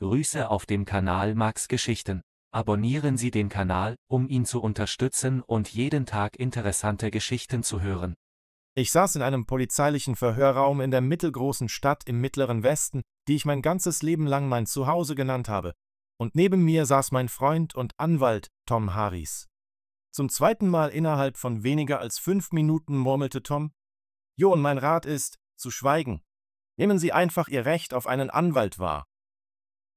Grüße auf dem Kanal Max Geschichten. Abonnieren Sie den Kanal, um ihn zu unterstützen und jeden Tag interessante Geschichten zu hören. Ich saß in einem polizeilichen Verhörraum in der mittelgroßen Stadt im mittleren Westen, die ich mein ganzes Leben lang mein Zuhause genannt habe. Und neben mir saß mein Freund und Anwalt, Tom Harris. Zum zweiten Mal innerhalb von weniger als fünf Minuten murmelte Tom, Jo, und mein Rat ist, zu schweigen. Nehmen Sie einfach Ihr Recht auf einen Anwalt wahr.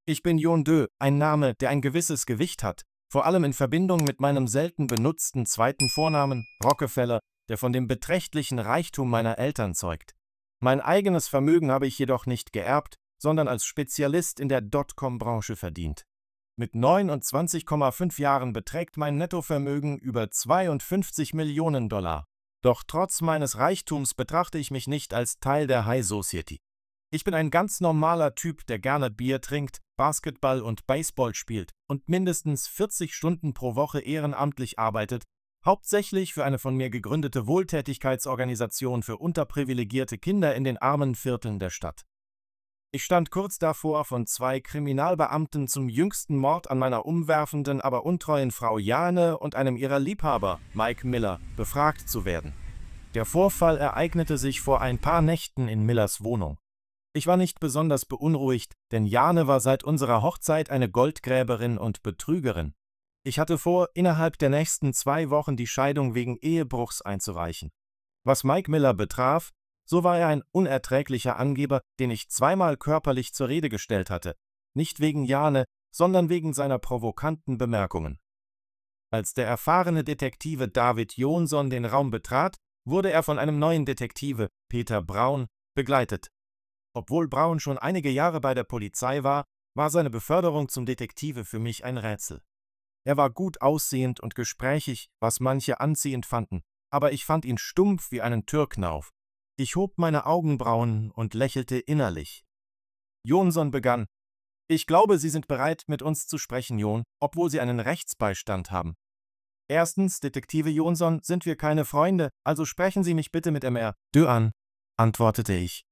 Ich bin Jon Dö, ein Name, der ein gewisses Gewicht hat, vor allem in Verbindung mit meinem selten benutzten zweiten Vornamen, Rockefeller, der von dem beträchtlichen Reichtum meiner Eltern zeugt. Mein eigenes Vermögen habe ich jedoch nicht geerbt, sondern als Spezialist in der Dotcom-Branche verdient. Mit 29,5 Jahren beträgt mein Nettovermögen über 52 Millionen Dollar. Doch trotz meines Reichtums betrachte ich mich nicht als Teil der High Society. Ich bin ein ganz normaler Typ, der gerne Bier trinkt, Basketball und Baseball spielt und mindestens 40 Stunden pro Woche ehrenamtlich arbeitet, hauptsächlich für eine von mir gegründete Wohltätigkeitsorganisation für unterprivilegierte Kinder in den armen Vierteln der Stadt. Ich stand kurz davor, von zwei Kriminalbeamten zum jüngsten Mord an meiner umwerfenden, aber untreuen Frau Jane und einem ihrer Liebhaber, Mike Miller, befragt zu werden. Der Vorfall ereignete sich vor ein paar Nächten in Millers Wohnung. Ich war nicht besonders beunruhigt, denn Jane war seit unserer Hochzeit eine Goldgräberin und Betrügerin. Ich hatte vor, innerhalb der nächsten zwei Wochen die Scheidung wegen Ehebruchs einzureichen. Was Mike Miller betraf, so war er ein unerträglicher Angeber, den ich zweimal körperlich zur Rede gestellt hatte, nicht wegen Jane, sondern wegen seiner provokanten Bemerkungen. Als der erfahrene Detektive David Jonsson den Raum betrat, wurde er von einem neuen Detektive, Peter Braun, begleitet. Obwohl Braun schon einige Jahre bei der Polizei war, war seine Beförderung zum Detektive für mich ein Rätsel. Er war gut aussehend und gesprächig, was manche anziehend fanden, aber ich fand ihn stumpf wie einen Türknauf. Ich hob meine Augenbrauen und lächelte innerlich. Jonsson begann, ich glaube, Sie sind bereit, mit uns zu sprechen, Jon, obwohl Sie einen Rechtsbeistand haben. Erstens, Detektive Jonsson, sind wir keine Freunde, also sprechen Sie mich bitte mit MR. Dö an, antwortete ich.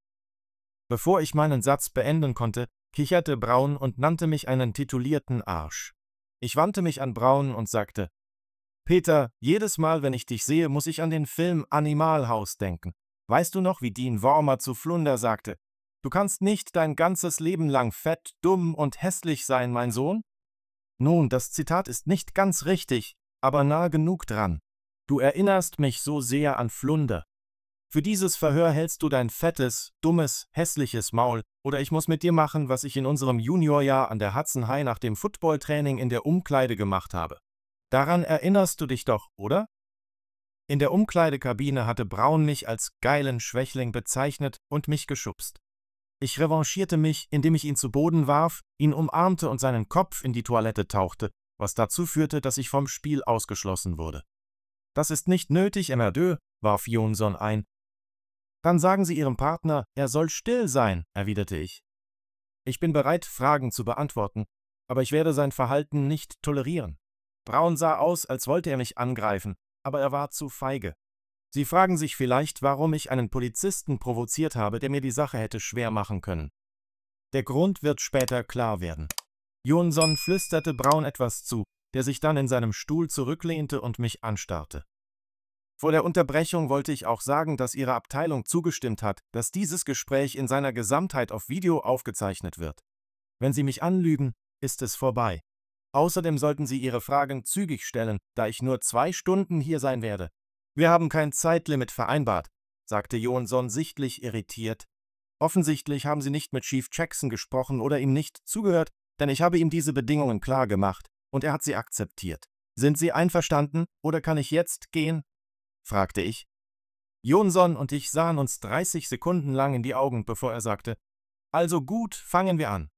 Bevor ich meinen Satz beenden konnte, kicherte Braun und nannte mich einen titulierten Arsch. Ich wandte mich an Braun und sagte, Peter, jedes Mal, wenn ich dich sehe, muss ich an den Film Animalhaus denken. Weißt du noch, wie Dean Wormer zu Flunder sagte, Du kannst nicht dein ganzes Leben lang fett, dumm und hässlich sein, mein Sohn? Nun, das Zitat ist nicht ganz richtig, aber nah genug dran. Du erinnerst mich so sehr an Flunder. Für dieses Verhör hältst du dein fettes, dummes, hässliches Maul, oder ich muss mit dir machen, was ich in unserem Juniorjahr an der Hudson High nach dem Footballtraining in der Umkleide gemacht habe. Daran erinnerst du dich doch, oder? In der Umkleidekabine hatte Braun mich als geilen Schwächling bezeichnet und mich geschubst. Ich revanchierte mich, indem ich ihn zu Boden warf, ihn umarmte und seinen Kopf in die Toilette tauchte, was dazu führte, dass ich vom Spiel ausgeschlossen wurde. Das ist nicht nötig, Emerdö, warf Jonsson ein, dann sagen Sie Ihrem Partner, er soll still sein, erwiderte ich. Ich bin bereit, Fragen zu beantworten, aber ich werde sein Verhalten nicht tolerieren. Braun sah aus, als wollte er mich angreifen, aber er war zu feige. Sie fragen sich vielleicht, warum ich einen Polizisten provoziert habe, der mir die Sache hätte schwer machen können. Der Grund wird später klar werden. Johnson flüsterte Braun etwas zu, der sich dann in seinem Stuhl zurücklehnte und mich anstarrte. Vor der Unterbrechung wollte ich auch sagen, dass Ihre Abteilung zugestimmt hat, dass dieses Gespräch in seiner Gesamtheit auf Video aufgezeichnet wird. Wenn Sie mich anlügen, ist es vorbei. Außerdem sollten Sie Ihre Fragen zügig stellen, da ich nur zwei Stunden hier sein werde. Wir haben kein Zeitlimit vereinbart, sagte Johansson sichtlich irritiert. Offensichtlich haben Sie nicht mit Chief Jackson gesprochen oder ihm nicht zugehört, denn ich habe ihm diese Bedingungen klar gemacht und er hat sie akzeptiert. Sind Sie einverstanden oder kann ich jetzt gehen? fragte ich. Jonsson und ich sahen uns 30 Sekunden lang in die Augen, bevor er sagte, also gut, fangen wir an.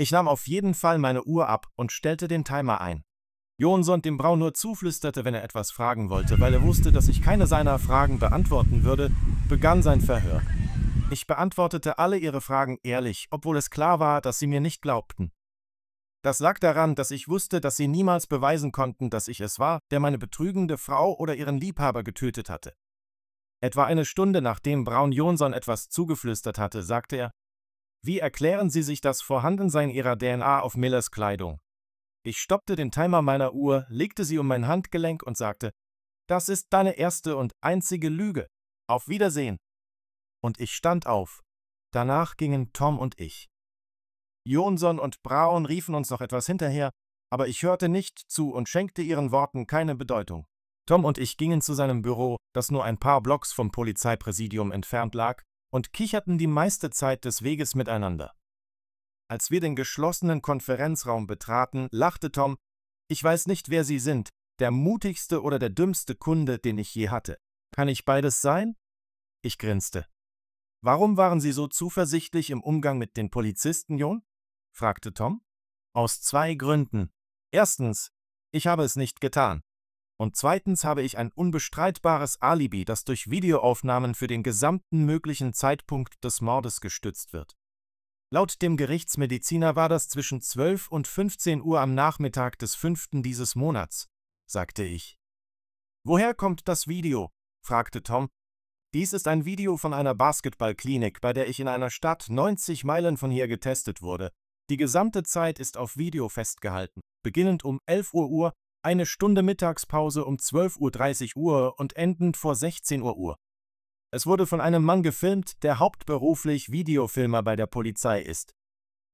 Ich nahm auf jeden Fall meine Uhr ab und stellte den Timer ein. Jonsson dem Braun nur zuflüsterte, wenn er etwas fragen wollte, weil er wusste, dass ich keine seiner Fragen beantworten würde, begann sein Verhör. Ich beantwortete alle ihre Fragen ehrlich, obwohl es klar war, dass sie mir nicht glaubten. Das lag daran, dass ich wusste, dass sie niemals beweisen konnten, dass ich es war, der meine betrügende Frau oder ihren Liebhaber getötet hatte. Etwa eine Stunde nachdem Braun Jonsson etwas zugeflüstert hatte, sagte er, wie erklären Sie sich das Vorhandensein Ihrer DNA auf Millers Kleidung? Ich stoppte den Timer meiner Uhr, legte sie um mein Handgelenk und sagte, das ist deine erste und einzige Lüge. Auf Wiedersehen. Und ich stand auf. Danach gingen Tom und ich. Jonsson und Braun riefen uns noch etwas hinterher, aber ich hörte nicht zu und schenkte ihren Worten keine Bedeutung. Tom und ich gingen zu seinem Büro, das nur ein paar Blocks vom Polizeipräsidium entfernt lag, und kicherten die meiste Zeit des Weges miteinander. Als wir den geschlossenen Konferenzraum betraten, lachte Tom, ich weiß nicht, wer Sie sind, der mutigste oder der dümmste Kunde, den ich je hatte. Kann ich beides sein? Ich grinste. Warum waren Sie so zuversichtlich im Umgang mit den Polizisten, John?« fragte Tom. Aus zwei Gründen. Erstens, ich habe es nicht getan. Und zweitens habe ich ein unbestreitbares Alibi, das durch Videoaufnahmen für den gesamten möglichen Zeitpunkt des Mordes gestützt wird. Laut dem Gerichtsmediziner war das zwischen 12 und 15 Uhr am Nachmittag des 5. dieses Monats, sagte ich. Woher kommt das Video? fragte Tom. Dies ist ein Video von einer Basketballklinik, bei der ich in einer Stadt 90 Meilen von hier getestet wurde, die gesamte Zeit ist auf Video festgehalten, beginnend um 11 Uhr Uhr, eine Stunde Mittagspause um 12.30 Uhr und endend vor 16 Uhr Uhr. Es wurde von einem Mann gefilmt, der hauptberuflich Videofilmer bei der Polizei ist.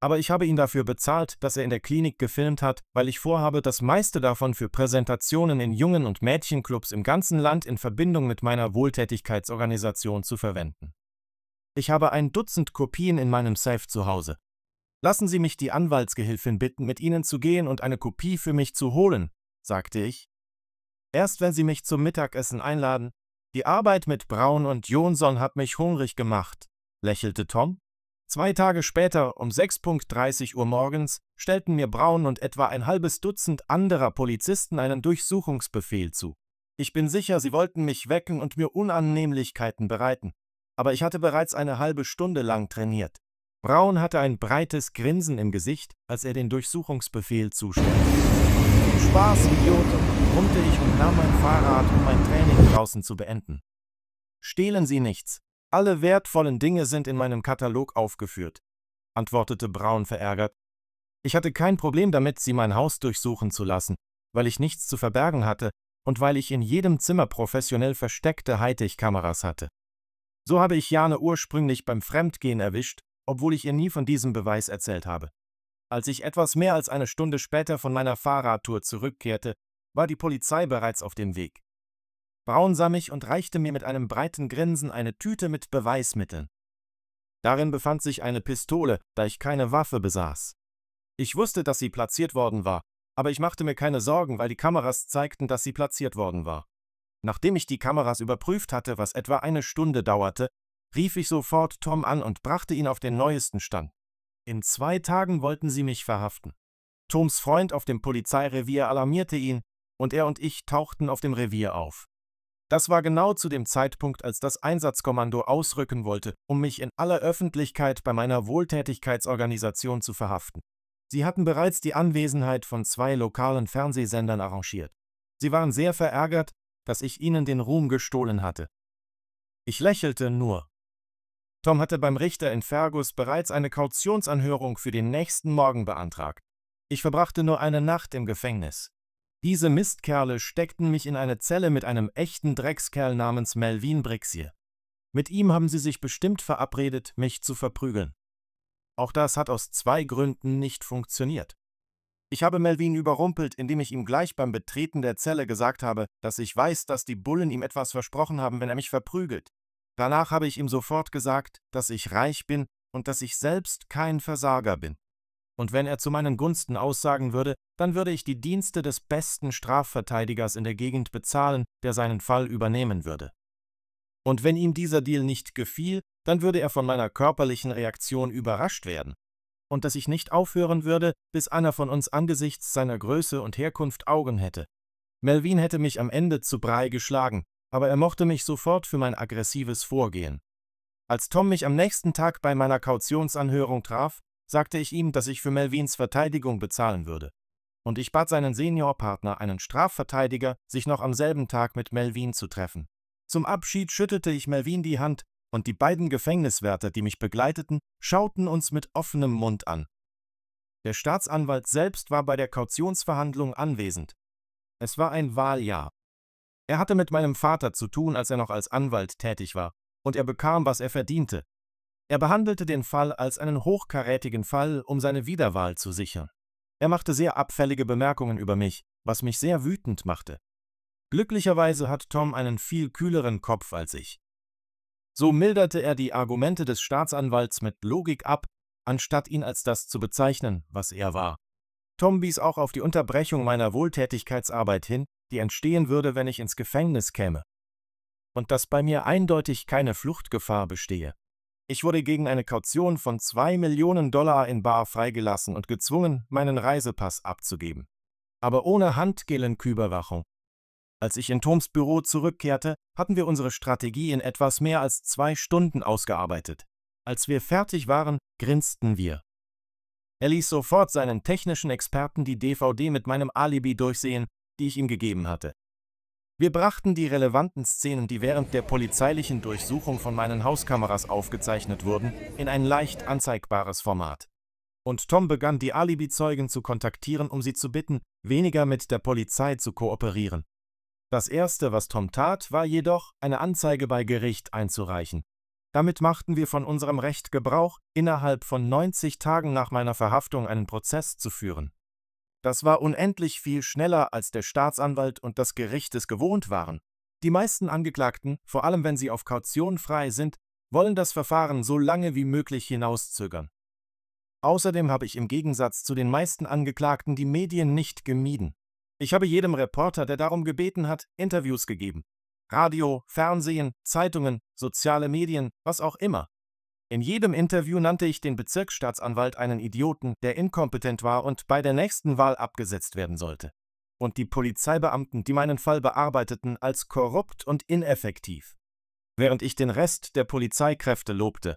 Aber ich habe ihn dafür bezahlt, dass er in der Klinik gefilmt hat, weil ich vorhabe, das meiste davon für Präsentationen in Jungen- und Mädchenclubs im ganzen Land in Verbindung mit meiner Wohltätigkeitsorganisation zu verwenden. Ich habe ein Dutzend Kopien in meinem Safe zu Hause, Lassen Sie mich die Anwaltsgehilfin bitten, mit Ihnen zu gehen und eine Kopie für mich zu holen, sagte ich. Erst wenn Sie mich zum Mittagessen einladen, die Arbeit mit Braun und Johnson hat mich hungrig gemacht, lächelte Tom. Zwei Tage später, um 6.30 Uhr morgens, stellten mir Braun und etwa ein halbes Dutzend anderer Polizisten einen Durchsuchungsbefehl zu. Ich bin sicher, sie wollten mich wecken und mir Unannehmlichkeiten bereiten, aber ich hatte bereits eine halbe Stunde lang trainiert. Braun hatte ein breites Grinsen im Gesicht, als er den Durchsuchungsbefehl zustellte. Spaß, Idiot, brummte ich und nahm mein Fahrrad, um mein Training draußen zu beenden. Stehlen Sie nichts. Alle wertvollen Dinge sind in meinem Katalog aufgeführt, antwortete Braun verärgert. Ich hatte kein Problem damit, sie mein Haus durchsuchen zu lassen, weil ich nichts zu verbergen hatte und weil ich in jedem Zimmer professionell versteckte Hightech-Kameras hatte. So habe ich Jane ursprünglich beim Fremdgehen erwischt obwohl ich ihr nie von diesem Beweis erzählt habe. Als ich etwas mehr als eine Stunde später von meiner Fahrradtour zurückkehrte, war die Polizei bereits auf dem Weg. Braun sah mich und reichte mir mit einem breiten Grinsen eine Tüte mit Beweismitteln. Darin befand sich eine Pistole, da ich keine Waffe besaß. Ich wusste, dass sie platziert worden war, aber ich machte mir keine Sorgen, weil die Kameras zeigten, dass sie platziert worden war. Nachdem ich die Kameras überprüft hatte, was etwa eine Stunde dauerte, rief ich sofort Tom an und brachte ihn auf den neuesten Stand. In zwei Tagen wollten sie mich verhaften. Toms Freund auf dem Polizeirevier alarmierte ihn, und er und ich tauchten auf dem Revier auf. Das war genau zu dem Zeitpunkt, als das Einsatzkommando ausrücken wollte, um mich in aller Öffentlichkeit bei meiner Wohltätigkeitsorganisation zu verhaften. Sie hatten bereits die Anwesenheit von zwei lokalen Fernsehsendern arrangiert. Sie waren sehr verärgert, dass ich ihnen den Ruhm gestohlen hatte. Ich lächelte nur. Tom hatte beim Richter in Fergus bereits eine Kautionsanhörung für den nächsten Morgen beantragt. Ich verbrachte nur eine Nacht im Gefängnis. Diese Mistkerle steckten mich in eine Zelle mit einem echten Dreckskerl namens Melvin Brixier. Mit ihm haben sie sich bestimmt verabredet, mich zu verprügeln. Auch das hat aus zwei Gründen nicht funktioniert. Ich habe Melvin überrumpelt, indem ich ihm gleich beim Betreten der Zelle gesagt habe, dass ich weiß, dass die Bullen ihm etwas versprochen haben, wenn er mich verprügelt. Danach habe ich ihm sofort gesagt, dass ich reich bin und dass ich selbst kein Versager bin. Und wenn er zu meinen Gunsten aussagen würde, dann würde ich die Dienste des besten Strafverteidigers in der Gegend bezahlen, der seinen Fall übernehmen würde. Und wenn ihm dieser Deal nicht gefiel, dann würde er von meiner körperlichen Reaktion überrascht werden. Und dass ich nicht aufhören würde, bis einer von uns angesichts seiner Größe und Herkunft Augen hätte. Melvin hätte mich am Ende zu Brei geschlagen, aber er mochte mich sofort für mein aggressives Vorgehen. Als Tom mich am nächsten Tag bei meiner Kautionsanhörung traf, sagte ich ihm, dass ich für Melvins Verteidigung bezahlen würde. Und ich bat seinen Seniorpartner, einen Strafverteidiger, sich noch am selben Tag mit Melvin zu treffen. Zum Abschied schüttelte ich Melvin die Hand, und die beiden Gefängniswärter, die mich begleiteten, schauten uns mit offenem Mund an. Der Staatsanwalt selbst war bei der Kautionsverhandlung anwesend. Es war ein Wahljahr, er hatte mit meinem Vater zu tun, als er noch als Anwalt tätig war, und er bekam, was er verdiente. Er behandelte den Fall als einen hochkarätigen Fall, um seine Wiederwahl zu sichern. Er machte sehr abfällige Bemerkungen über mich, was mich sehr wütend machte. Glücklicherweise hat Tom einen viel kühleren Kopf als ich. So milderte er die Argumente des Staatsanwalts mit Logik ab, anstatt ihn als das zu bezeichnen, was er war. Tom wies auch auf die Unterbrechung meiner Wohltätigkeitsarbeit hin, die entstehen würde, wenn ich ins Gefängnis käme. Und dass bei mir eindeutig keine Fluchtgefahr bestehe. Ich wurde gegen eine Kaution von 2 Millionen Dollar in Bar freigelassen und gezwungen, meinen Reisepass abzugeben. Aber ohne Handgelenküberwachung. Als ich in Toms Büro zurückkehrte, hatten wir unsere Strategie in etwas mehr als zwei Stunden ausgearbeitet. Als wir fertig waren, grinsten wir. Er ließ sofort seinen technischen Experten die DVD mit meinem Alibi durchsehen die ich ihm gegeben hatte. Wir brachten die relevanten Szenen, die während der polizeilichen Durchsuchung von meinen Hauskameras aufgezeichnet wurden, in ein leicht anzeigbares Format. Und Tom begann die Alibi-Zeugen zu kontaktieren, um sie zu bitten, weniger mit der Polizei zu kooperieren. Das Erste, was Tom tat, war jedoch, eine Anzeige bei Gericht einzureichen. Damit machten wir von unserem Recht Gebrauch, innerhalb von 90 Tagen nach meiner Verhaftung einen Prozess zu führen. Das war unendlich viel schneller, als der Staatsanwalt und das Gericht es gewohnt waren. Die meisten Angeklagten, vor allem wenn sie auf Kaution frei sind, wollen das Verfahren so lange wie möglich hinauszögern. Außerdem habe ich im Gegensatz zu den meisten Angeklagten die Medien nicht gemieden. Ich habe jedem Reporter, der darum gebeten hat, Interviews gegeben. Radio, Fernsehen, Zeitungen, soziale Medien, was auch immer. In jedem Interview nannte ich den Bezirksstaatsanwalt einen Idioten, der inkompetent war und bei der nächsten Wahl abgesetzt werden sollte. Und die Polizeibeamten, die meinen Fall bearbeiteten, als korrupt und ineffektiv. Während ich den Rest der Polizeikräfte lobte.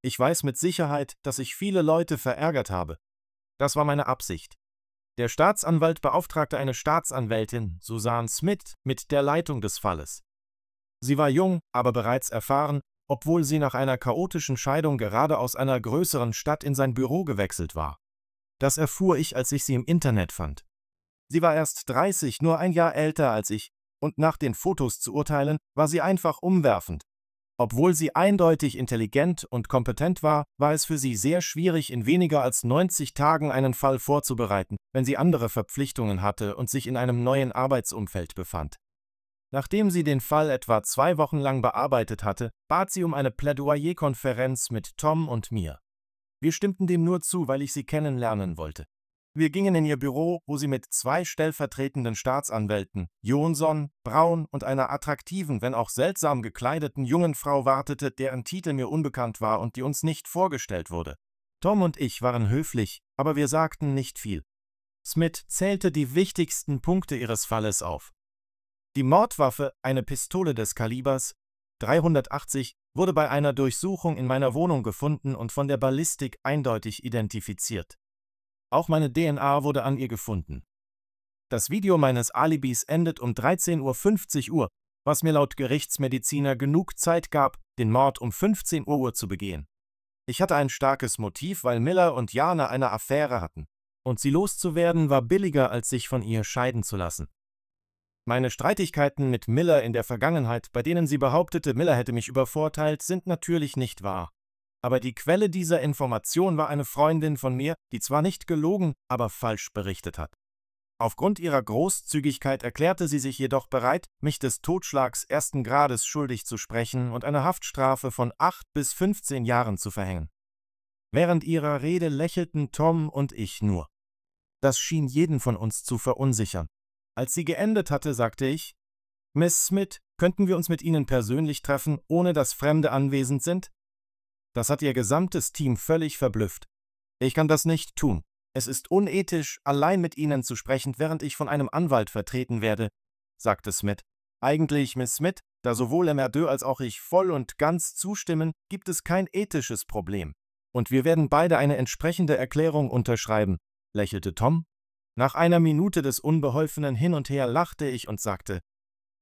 Ich weiß mit Sicherheit, dass ich viele Leute verärgert habe. Das war meine Absicht. Der Staatsanwalt beauftragte eine Staatsanwältin, Susan Smith, mit der Leitung des Falles. Sie war jung, aber bereits erfahren obwohl sie nach einer chaotischen Scheidung gerade aus einer größeren Stadt in sein Büro gewechselt war. Das erfuhr ich, als ich sie im Internet fand. Sie war erst 30, nur ein Jahr älter als ich, und nach den Fotos zu urteilen, war sie einfach umwerfend. Obwohl sie eindeutig intelligent und kompetent war, war es für sie sehr schwierig, in weniger als 90 Tagen einen Fall vorzubereiten, wenn sie andere Verpflichtungen hatte und sich in einem neuen Arbeitsumfeld befand. Nachdem sie den Fall etwa zwei Wochen lang bearbeitet hatte, bat sie um eine Plädoyer-Konferenz mit Tom und mir. Wir stimmten dem nur zu, weil ich sie kennenlernen wollte. Wir gingen in ihr Büro, wo sie mit zwei stellvertretenden Staatsanwälten, Johnson, Braun und einer attraktiven, wenn auch seltsam gekleideten jungen Frau wartete, deren Titel mir unbekannt war und die uns nicht vorgestellt wurde. Tom und ich waren höflich, aber wir sagten nicht viel. Smith zählte die wichtigsten Punkte ihres Falles auf. Die Mordwaffe, eine Pistole des Kalibers 380, wurde bei einer Durchsuchung in meiner Wohnung gefunden und von der Ballistik eindeutig identifiziert. Auch meine DNA wurde an ihr gefunden. Das Video meines Alibis endet um 13.50 Uhr, was mir laut Gerichtsmediziner genug Zeit gab, den Mord um 15 Uhr zu begehen. Ich hatte ein starkes Motiv, weil Miller und Jana eine Affäre hatten. Und sie loszuwerden war billiger, als sich von ihr scheiden zu lassen. Meine Streitigkeiten mit Miller in der Vergangenheit, bei denen sie behauptete, Miller hätte mich übervorteilt, sind natürlich nicht wahr. Aber die Quelle dieser Information war eine Freundin von mir, die zwar nicht gelogen, aber falsch berichtet hat. Aufgrund ihrer Großzügigkeit erklärte sie sich jedoch bereit, mich des Totschlags ersten Grades schuldig zu sprechen und eine Haftstrafe von 8 bis 15 Jahren zu verhängen. Während ihrer Rede lächelten Tom und ich nur. Das schien jeden von uns zu verunsichern. Als sie geendet hatte, sagte ich, Miss Smith, könnten wir uns mit Ihnen persönlich treffen, ohne dass Fremde anwesend sind? Das hat Ihr gesamtes Team völlig verblüfft. Ich kann das nicht tun. Es ist unethisch, allein mit Ihnen zu sprechen, während ich von einem Anwalt vertreten werde, sagte Smith. Eigentlich, Miss Smith, da sowohl Merdeux als auch ich voll und ganz zustimmen, gibt es kein ethisches Problem. Und wir werden beide eine entsprechende Erklärung unterschreiben, lächelte Tom nach einer Minute des unbeholfenen Hin und Her lachte ich und sagte,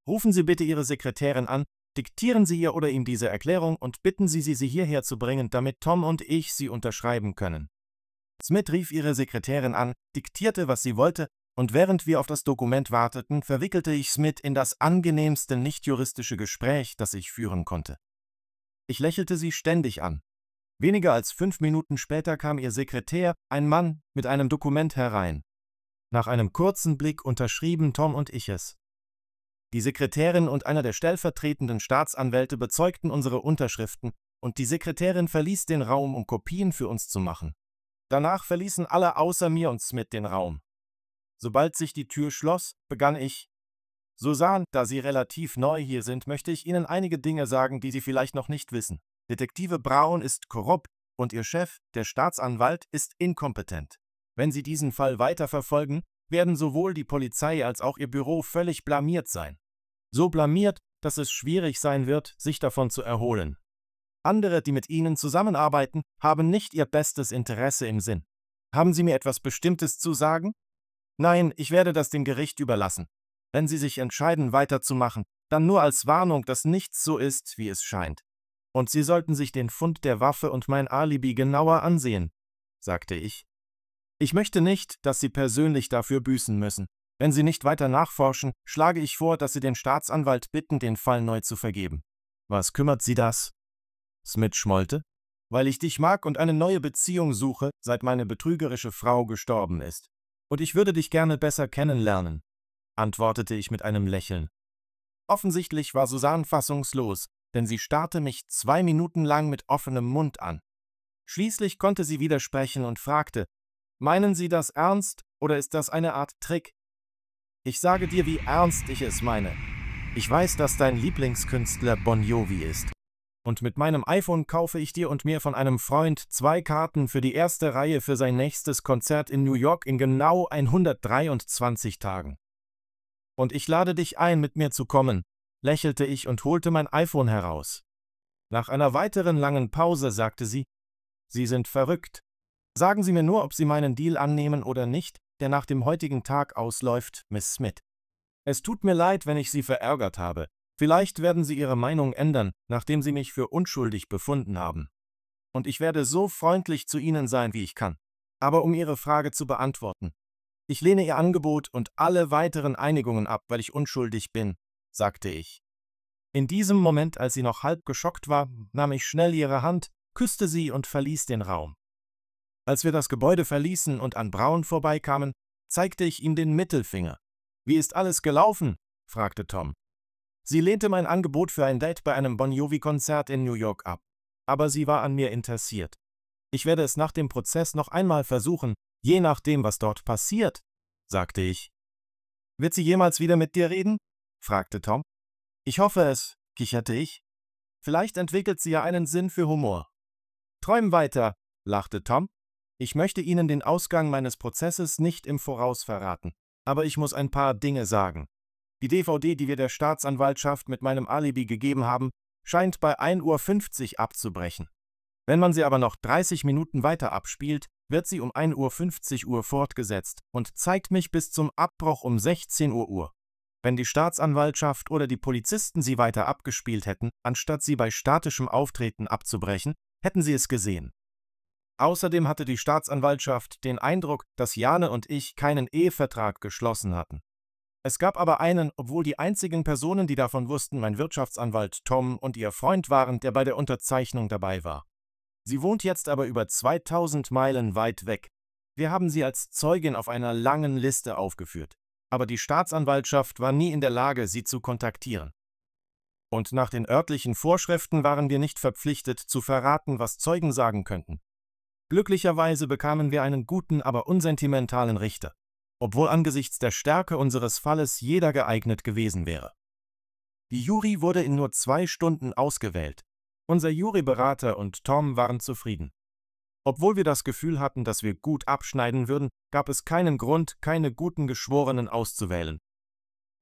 Rufen Sie bitte Ihre Sekretärin an, diktieren Sie ihr oder ihm diese Erklärung und bitten Sie sie, sie hierher zu bringen, damit Tom und ich sie unterschreiben können. Smith rief ihre Sekretärin an, diktierte, was sie wollte, und während wir auf das Dokument warteten, verwickelte ich Smith in das angenehmste nichtjuristische Gespräch, das ich führen konnte. Ich lächelte sie ständig an. Weniger als fünf Minuten später kam ihr Sekretär, ein Mann, mit einem Dokument herein. Nach einem kurzen Blick unterschrieben Tom und ich es. Die Sekretärin und einer der stellvertretenden Staatsanwälte bezeugten unsere Unterschriften und die Sekretärin verließ den Raum, um Kopien für uns zu machen. Danach verließen alle außer mir und Smith den Raum. Sobald sich die Tür schloss, begann ich. Susan, da Sie relativ neu hier sind, möchte ich Ihnen einige Dinge sagen, die Sie vielleicht noch nicht wissen. Detektive Braun ist korrupt und Ihr Chef, der Staatsanwalt, ist inkompetent. Wenn Sie diesen Fall weiterverfolgen, werden sowohl die Polizei als auch Ihr Büro völlig blamiert sein. So blamiert, dass es schwierig sein wird, sich davon zu erholen. Andere, die mit Ihnen zusammenarbeiten, haben nicht Ihr bestes Interesse im Sinn. Haben Sie mir etwas Bestimmtes zu sagen? Nein, ich werde das dem Gericht überlassen. Wenn Sie sich entscheiden, weiterzumachen, dann nur als Warnung, dass nichts so ist, wie es scheint. Und Sie sollten sich den Fund der Waffe und mein Alibi genauer ansehen, sagte ich. Ich möchte nicht, dass Sie persönlich dafür büßen müssen. Wenn Sie nicht weiter nachforschen, schlage ich vor, dass Sie den Staatsanwalt bitten, den Fall neu zu vergeben. Was kümmert Sie das? Smith schmollte. Weil ich dich mag und eine neue Beziehung suche, seit meine betrügerische Frau gestorben ist. Und ich würde dich gerne besser kennenlernen, antwortete ich mit einem Lächeln. Offensichtlich war Susanne fassungslos, denn sie starrte mich zwei Minuten lang mit offenem Mund an. Schließlich konnte sie widersprechen und fragte, Meinen Sie das ernst oder ist das eine Art Trick? Ich sage dir, wie ernst ich es meine. Ich weiß, dass dein Lieblingskünstler Bon Jovi ist. Und mit meinem iPhone kaufe ich dir und mir von einem Freund zwei Karten für die erste Reihe für sein nächstes Konzert in New York in genau 123 Tagen. Und ich lade dich ein, mit mir zu kommen, lächelte ich und holte mein iPhone heraus. Nach einer weiteren langen Pause sagte sie, Sie sind verrückt, Sagen Sie mir nur, ob Sie meinen Deal annehmen oder nicht, der nach dem heutigen Tag ausläuft, Miss Smith. Es tut mir leid, wenn ich Sie verärgert habe. Vielleicht werden Sie Ihre Meinung ändern, nachdem Sie mich für unschuldig befunden haben. Und ich werde so freundlich zu Ihnen sein, wie ich kann. Aber um Ihre Frage zu beantworten. Ich lehne Ihr Angebot und alle weiteren Einigungen ab, weil ich unschuldig bin, sagte ich. In diesem Moment, als sie noch halb geschockt war, nahm ich schnell ihre Hand, küsste sie und verließ den Raum. Als wir das Gebäude verließen und an Braun vorbeikamen, zeigte ich ihm den Mittelfinger. Wie ist alles gelaufen? fragte Tom. Sie lehnte mein Angebot für ein Date bei einem Bon Jovi-Konzert in New York ab. Aber sie war an mir interessiert. Ich werde es nach dem Prozess noch einmal versuchen, je nachdem, was dort passiert, sagte ich. Wird sie jemals wieder mit dir reden? fragte Tom. Ich hoffe es, kicherte ich. Vielleicht entwickelt sie ja einen Sinn für Humor. Träum weiter, lachte Tom. Ich möchte Ihnen den Ausgang meines Prozesses nicht im Voraus verraten, aber ich muss ein paar Dinge sagen. Die DVD, die wir der Staatsanwaltschaft mit meinem Alibi gegeben haben, scheint bei 1.50 Uhr abzubrechen. Wenn man sie aber noch 30 Minuten weiter abspielt, wird sie um 1.50 Uhr fortgesetzt und zeigt mich bis zum Abbruch um 16 Uhr Uhr. Wenn die Staatsanwaltschaft oder die Polizisten sie weiter abgespielt hätten, anstatt sie bei statischem Auftreten abzubrechen, hätten sie es gesehen. Außerdem hatte die Staatsanwaltschaft den Eindruck, dass Jane und ich keinen Ehevertrag geschlossen hatten. Es gab aber einen, obwohl die einzigen Personen, die davon wussten, mein Wirtschaftsanwalt Tom und ihr Freund waren, der bei der Unterzeichnung dabei war. Sie wohnt jetzt aber über 2000 Meilen weit weg. Wir haben sie als Zeugin auf einer langen Liste aufgeführt, aber die Staatsanwaltschaft war nie in der Lage, sie zu kontaktieren. Und nach den örtlichen Vorschriften waren wir nicht verpflichtet, zu verraten, was Zeugen sagen könnten. Glücklicherweise bekamen wir einen guten, aber unsentimentalen Richter, obwohl angesichts der Stärke unseres Falles jeder geeignet gewesen wäre. Die Jury wurde in nur zwei Stunden ausgewählt. Unser Juryberater und Tom waren zufrieden. Obwohl wir das Gefühl hatten, dass wir gut abschneiden würden, gab es keinen Grund, keine guten Geschworenen auszuwählen.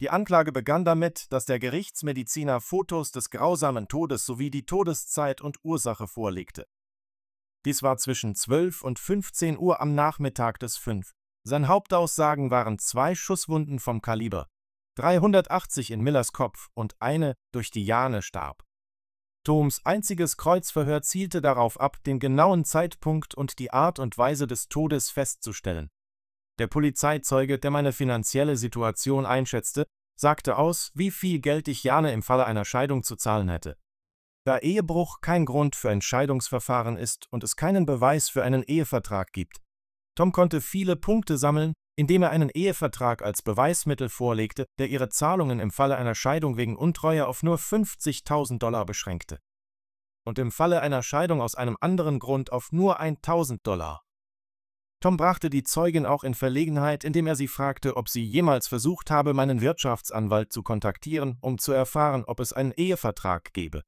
Die Anklage begann damit, dass der Gerichtsmediziner Fotos des grausamen Todes sowie die Todeszeit und Ursache vorlegte. Dies war zwischen 12 und 15 Uhr am Nachmittag des 5. Sein Hauptaussagen waren zwei Schusswunden vom Kaliber 380 in Millers Kopf und eine durch die Jane starb. Toms einziges Kreuzverhör zielte darauf ab, den genauen Zeitpunkt und die Art und Weise des Todes festzustellen. Der Polizeizeuge, der meine finanzielle Situation einschätzte, sagte aus, wie viel Geld ich Jane im Falle einer Scheidung zu zahlen hätte. Da Ehebruch kein Grund für ein Scheidungsverfahren ist und es keinen Beweis für einen Ehevertrag gibt. Tom konnte viele Punkte sammeln, indem er einen Ehevertrag als Beweismittel vorlegte, der ihre Zahlungen im Falle einer Scheidung wegen Untreue auf nur 50.000 Dollar beschränkte und im Falle einer Scheidung aus einem anderen Grund auf nur 1000 Dollar. Tom brachte die Zeugin auch in Verlegenheit, indem er sie fragte, ob sie jemals versucht habe, meinen Wirtschaftsanwalt zu kontaktieren, um zu erfahren, ob es einen Ehevertrag gebe.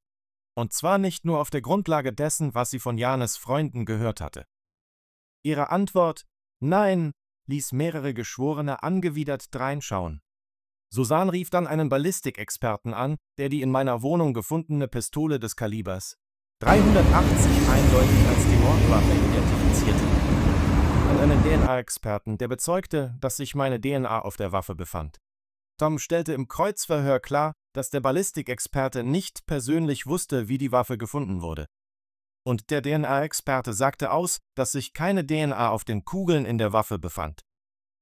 Und zwar nicht nur auf der Grundlage dessen, was sie von Janes Freunden gehört hatte. Ihre Antwort Nein ließ mehrere Geschworene angewidert dreinschauen. Susanne rief dann einen Ballistikexperten an, der die in meiner Wohnung gefundene Pistole des Kalibers 380 eindeutig als die Mordwaffe identifizierte. An einen DNA-Experten, der bezeugte, dass sich meine DNA auf der Waffe befand. Tom stellte im Kreuzverhör klar, dass der Ballistikexperte nicht persönlich wusste, wie die Waffe gefunden wurde. Und der DNA-Experte sagte aus, dass sich keine DNA auf den Kugeln in der Waffe befand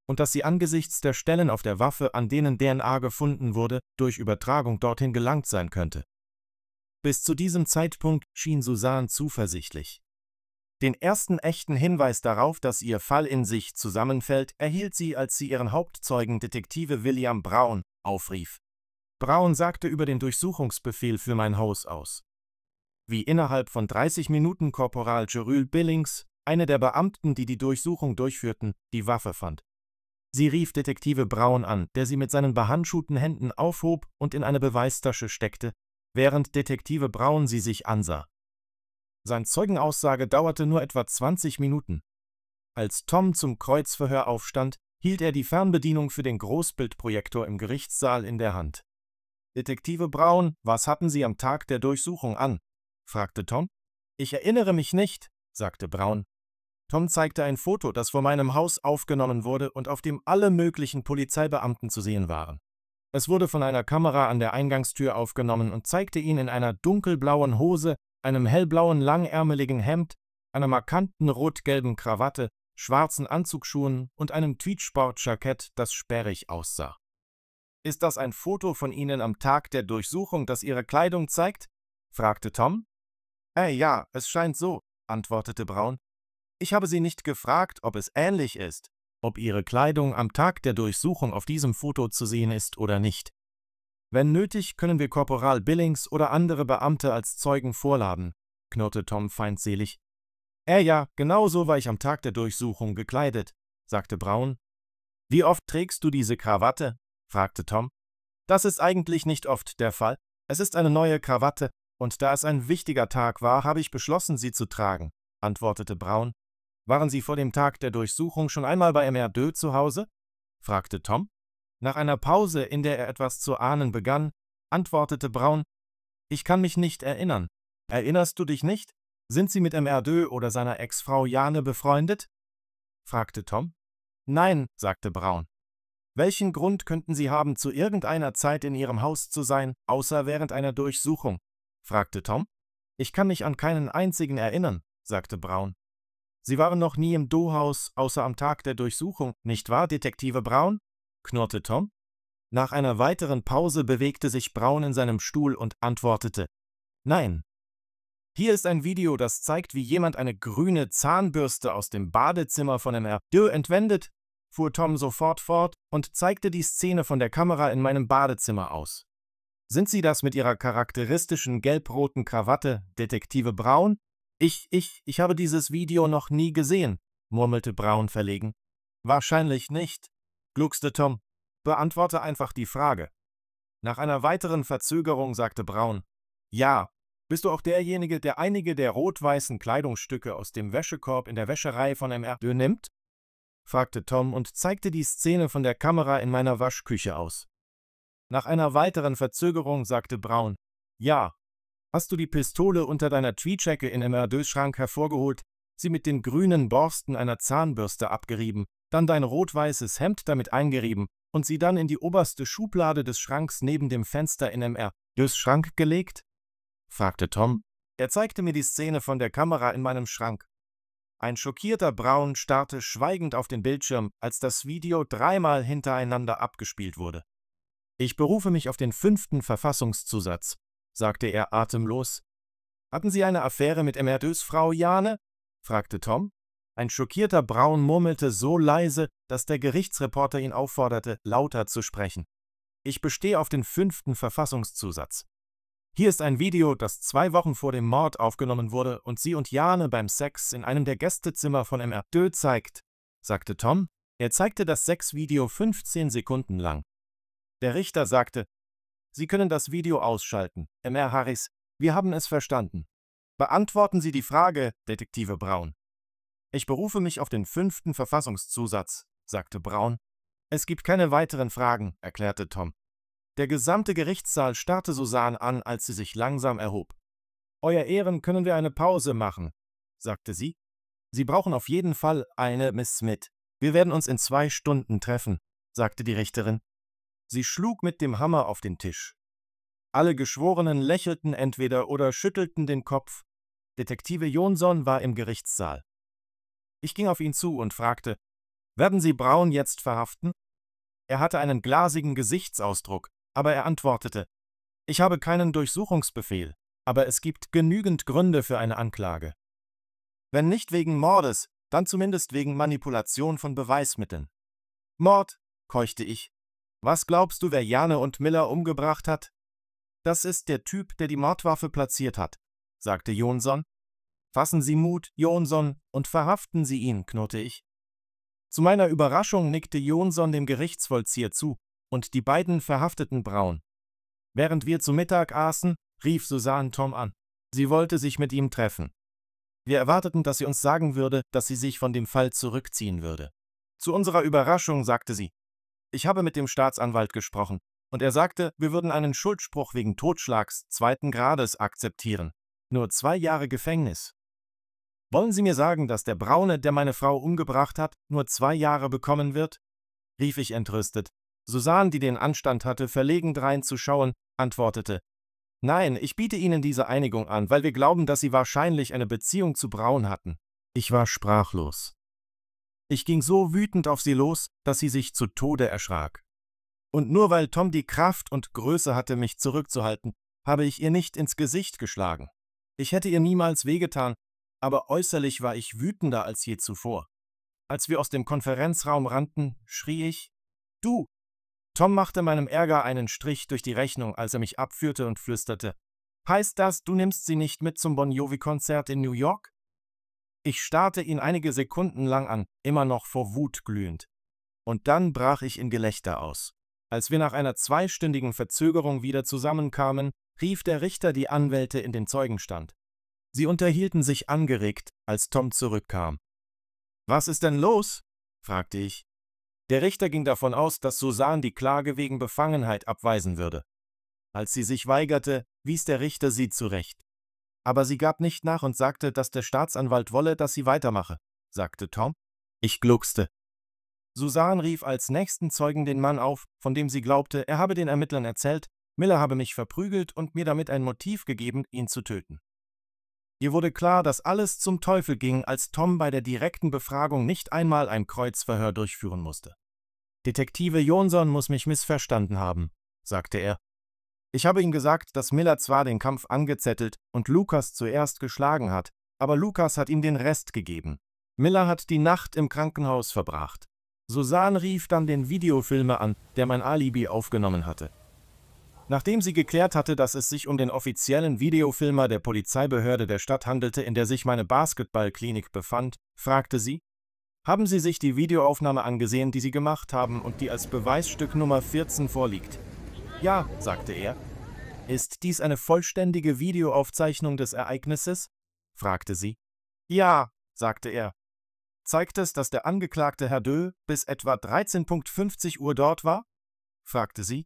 und dass sie angesichts der Stellen auf der Waffe, an denen DNA gefunden wurde, durch Übertragung dorthin gelangt sein könnte. Bis zu diesem Zeitpunkt schien Susan zuversichtlich. Den ersten echten Hinweis darauf, dass ihr Fall in sich zusammenfällt, erhielt sie, als sie ihren Hauptzeugen Detektive William Brown aufrief. Braun sagte über den Durchsuchungsbefehl für mein Haus aus. Wie innerhalb von 30 Minuten Korporal Jerül Billings, eine der Beamten, die die Durchsuchung durchführten, die Waffe fand. Sie rief Detektive Braun an, der sie mit seinen behandschuhten Händen aufhob und in eine Beweistasche steckte, während Detektive Braun sie sich ansah. Sein Zeugenaussage dauerte nur etwa 20 Minuten. Als Tom zum Kreuzverhör aufstand, hielt er die Fernbedienung für den Großbildprojektor im Gerichtssaal in der Hand. Detektive Brown, was hatten Sie am Tag der Durchsuchung an? fragte Tom. Ich erinnere mich nicht, sagte Brown. Tom zeigte ein Foto, das vor meinem Haus aufgenommen wurde und auf dem alle möglichen Polizeibeamten zu sehen waren. Es wurde von einer Kamera an der Eingangstür aufgenommen und zeigte ihn in einer dunkelblauen Hose, einem hellblauen langärmeligen Hemd, einer markanten rot-gelben Krawatte, schwarzen Anzugsschuhen und einem tweetsport jackett das sperrig aussah. Ist das ein Foto von Ihnen am Tag der Durchsuchung, das Ihre Kleidung zeigt? fragte Tom. Äh, ja, es scheint so, antwortete Braun. Ich habe Sie nicht gefragt, ob es ähnlich ist, ob Ihre Kleidung am Tag der Durchsuchung auf diesem Foto zu sehen ist oder nicht. Wenn nötig, können wir Korporal Billings oder andere Beamte als Zeugen vorladen, knurrte Tom feindselig. Äh ja, genau so war ich am Tag der Durchsuchung gekleidet, sagte Braun. Wie oft trägst du diese Krawatte? fragte Tom. Das ist eigentlich nicht oft der Fall. Es ist eine neue Krawatte, und da es ein wichtiger Tag war, habe ich beschlossen, sie zu tragen, antwortete Braun. Waren Sie vor dem Tag der Durchsuchung schon einmal bei Mr. Deux zu Hause? fragte Tom. Nach einer Pause, in der er etwas zu ahnen begann, antwortete Braun, ich kann mich nicht erinnern. Erinnerst du dich nicht? Sind Sie mit Mr. Deux oder seiner Ex-Frau Jane befreundet? fragte Tom. Nein, sagte Braun. Welchen Grund könnten Sie haben, zu irgendeiner Zeit in Ihrem Haus zu sein, außer während einer Durchsuchung? fragte Tom. Ich kann mich an keinen einzigen erinnern, sagte Braun. Sie waren noch nie im Dohaus, außer am Tag der Durchsuchung, nicht wahr, Detektive Braun? knurrte Tom. Nach einer weiteren Pause bewegte sich Braun in seinem Stuhl und antwortete Nein. Hier ist ein Video, das zeigt, wie jemand eine grüne Zahnbürste aus dem Badezimmer von MR Dieu entwendet fuhr Tom sofort fort und zeigte die Szene von der Kamera in meinem Badezimmer aus. Sind Sie das mit Ihrer charakteristischen gelb-roten Krawatte, Detektive Braun? Ich, ich, ich habe dieses Video noch nie gesehen, murmelte Braun verlegen. Wahrscheinlich nicht, gluckste Tom. Beantworte einfach die Frage. Nach einer weiteren Verzögerung sagte Braun, ja, bist du auch derjenige, der einige der rot-weißen Kleidungsstücke aus dem Wäschekorb in der Wäscherei von MR nimmt? fragte Tom und zeigte die Szene von der Kamera in meiner Waschküche aus. Nach einer weiteren Verzögerung sagte Braun, ja. Hast du die Pistole unter deiner Tweetjacke in im schrank hervorgeholt, sie mit den grünen Borsten einer Zahnbürste abgerieben, dann dein rot-weißes Hemd damit eingerieben und sie dann in die oberste Schublade des Schranks neben dem Fenster in MR des Schrank gelegt? fragte Tom. Er zeigte mir die Szene von der Kamera in meinem Schrank. Ein schockierter Braun starrte schweigend auf den Bildschirm, als das Video dreimal hintereinander abgespielt wurde. Ich berufe mich auf den fünften Verfassungszusatz, sagte er atemlos. Hatten Sie eine Affäre mit MRDs Frau Jane? fragte Tom. Ein schockierter Braun murmelte so leise, dass der Gerichtsreporter ihn aufforderte, lauter zu sprechen. Ich bestehe auf den fünften Verfassungszusatz. Hier ist ein Video, das zwei Wochen vor dem Mord aufgenommen wurde und sie und Jane beim Sex in einem der Gästezimmer von MR Dö zeigt, sagte Tom. Er zeigte das Sexvideo 15 Sekunden lang. Der Richter sagte, Sie können das Video ausschalten, MR Harris, wir haben es verstanden. Beantworten Sie die Frage, Detektive Braun. Ich berufe mich auf den fünften Verfassungszusatz, sagte Braun. Es gibt keine weiteren Fragen, erklärte Tom. Der gesamte Gerichtssaal starrte Susanne an, als sie sich langsam erhob. Euer Ehren, können wir eine Pause machen, sagte sie. Sie brauchen auf jeden Fall eine, Miss Smith. Wir werden uns in zwei Stunden treffen, sagte die Richterin. Sie schlug mit dem Hammer auf den Tisch. Alle Geschworenen lächelten entweder oder schüttelten den Kopf. Detektive Jonsson war im Gerichtssaal. Ich ging auf ihn zu und fragte, werden Sie Braun jetzt verhaften? Er hatte einen glasigen Gesichtsausdruck aber er antwortete, ich habe keinen Durchsuchungsbefehl, aber es gibt genügend Gründe für eine Anklage. Wenn nicht wegen Mordes, dann zumindest wegen Manipulation von Beweismitteln. Mord, keuchte ich. Was glaubst du, wer Jane und Miller umgebracht hat? Das ist der Typ, der die Mordwaffe platziert hat, sagte Jonsson. Fassen Sie Mut, Jonsson, und verhaften Sie ihn, knurrte ich. Zu meiner Überraschung nickte Jonsson dem Gerichtsvollzieher zu, und die beiden verhafteten Braun. Während wir zu Mittag aßen, rief Susanne Tom an. Sie wollte sich mit ihm treffen. Wir erwarteten, dass sie uns sagen würde, dass sie sich von dem Fall zurückziehen würde. Zu unserer Überraschung sagte sie, ich habe mit dem Staatsanwalt gesprochen, und er sagte, wir würden einen Schuldspruch wegen Totschlags zweiten Grades akzeptieren. Nur zwei Jahre Gefängnis. Wollen Sie mir sagen, dass der Braune, der meine Frau umgebracht hat, nur zwei Jahre bekommen wird? rief ich entrüstet, Susan, die den Anstand hatte, verlegen dreinzuschauen, antwortete, Nein, ich biete Ihnen diese Einigung an, weil wir glauben, dass Sie wahrscheinlich eine Beziehung zu Braun hatten. Ich war sprachlos. Ich ging so wütend auf sie los, dass sie sich zu Tode erschrak. Und nur weil Tom die Kraft und Größe hatte, mich zurückzuhalten, habe ich ihr nicht ins Gesicht geschlagen. Ich hätte ihr niemals wehgetan, aber äußerlich war ich wütender als je zuvor. Als wir aus dem Konferenzraum rannten, schrie ich, Du, Tom machte meinem Ärger einen Strich durch die Rechnung, als er mich abführte und flüsterte. Heißt das, du nimmst sie nicht mit zum Bon Jovi-Konzert in New York? Ich starrte ihn einige Sekunden lang an, immer noch vor Wut glühend. Und dann brach ich in Gelächter aus. Als wir nach einer zweistündigen Verzögerung wieder zusammenkamen, rief der Richter die Anwälte in den Zeugenstand. Sie unterhielten sich angeregt, als Tom zurückkam. Was ist denn los? fragte ich. Der Richter ging davon aus, dass Susan die Klage wegen Befangenheit abweisen würde. Als sie sich weigerte, wies der Richter sie zurecht. Aber sie gab nicht nach und sagte, dass der Staatsanwalt wolle, dass sie weitermache, sagte Tom. Ich gluckste. Susan rief als nächsten Zeugen den Mann auf, von dem sie glaubte, er habe den Ermittlern erzählt, Miller habe mich verprügelt und mir damit ein Motiv gegeben, ihn zu töten. Ihr wurde klar, dass alles zum Teufel ging, als Tom bei der direkten Befragung nicht einmal ein Kreuzverhör durchführen musste. Detektive Jonsson muss mich missverstanden haben, sagte er. Ich habe ihm gesagt, dass Miller zwar den Kampf angezettelt und Lukas zuerst geschlagen hat, aber Lukas hat ihm den Rest gegeben. Miller hat die Nacht im Krankenhaus verbracht. Susan rief dann den Videofilmer an, der mein Alibi aufgenommen hatte. Nachdem sie geklärt hatte, dass es sich um den offiziellen Videofilmer der Polizeibehörde der Stadt handelte, in der sich meine Basketballklinik befand, fragte sie, haben Sie sich die Videoaufnahme angesehen, die Sie gemacht haben und die als Beweisstück Nummer 14 vorliegt? Ja, sagte er. Ist dies eine vollständige Videoaufzeichnung des Ereignisses? fragte sie. Ja, sagte er. Zeigt es, dass der Angeklagte Herr Dö bis etwa 13.50 Uhr dort war? fragte sie.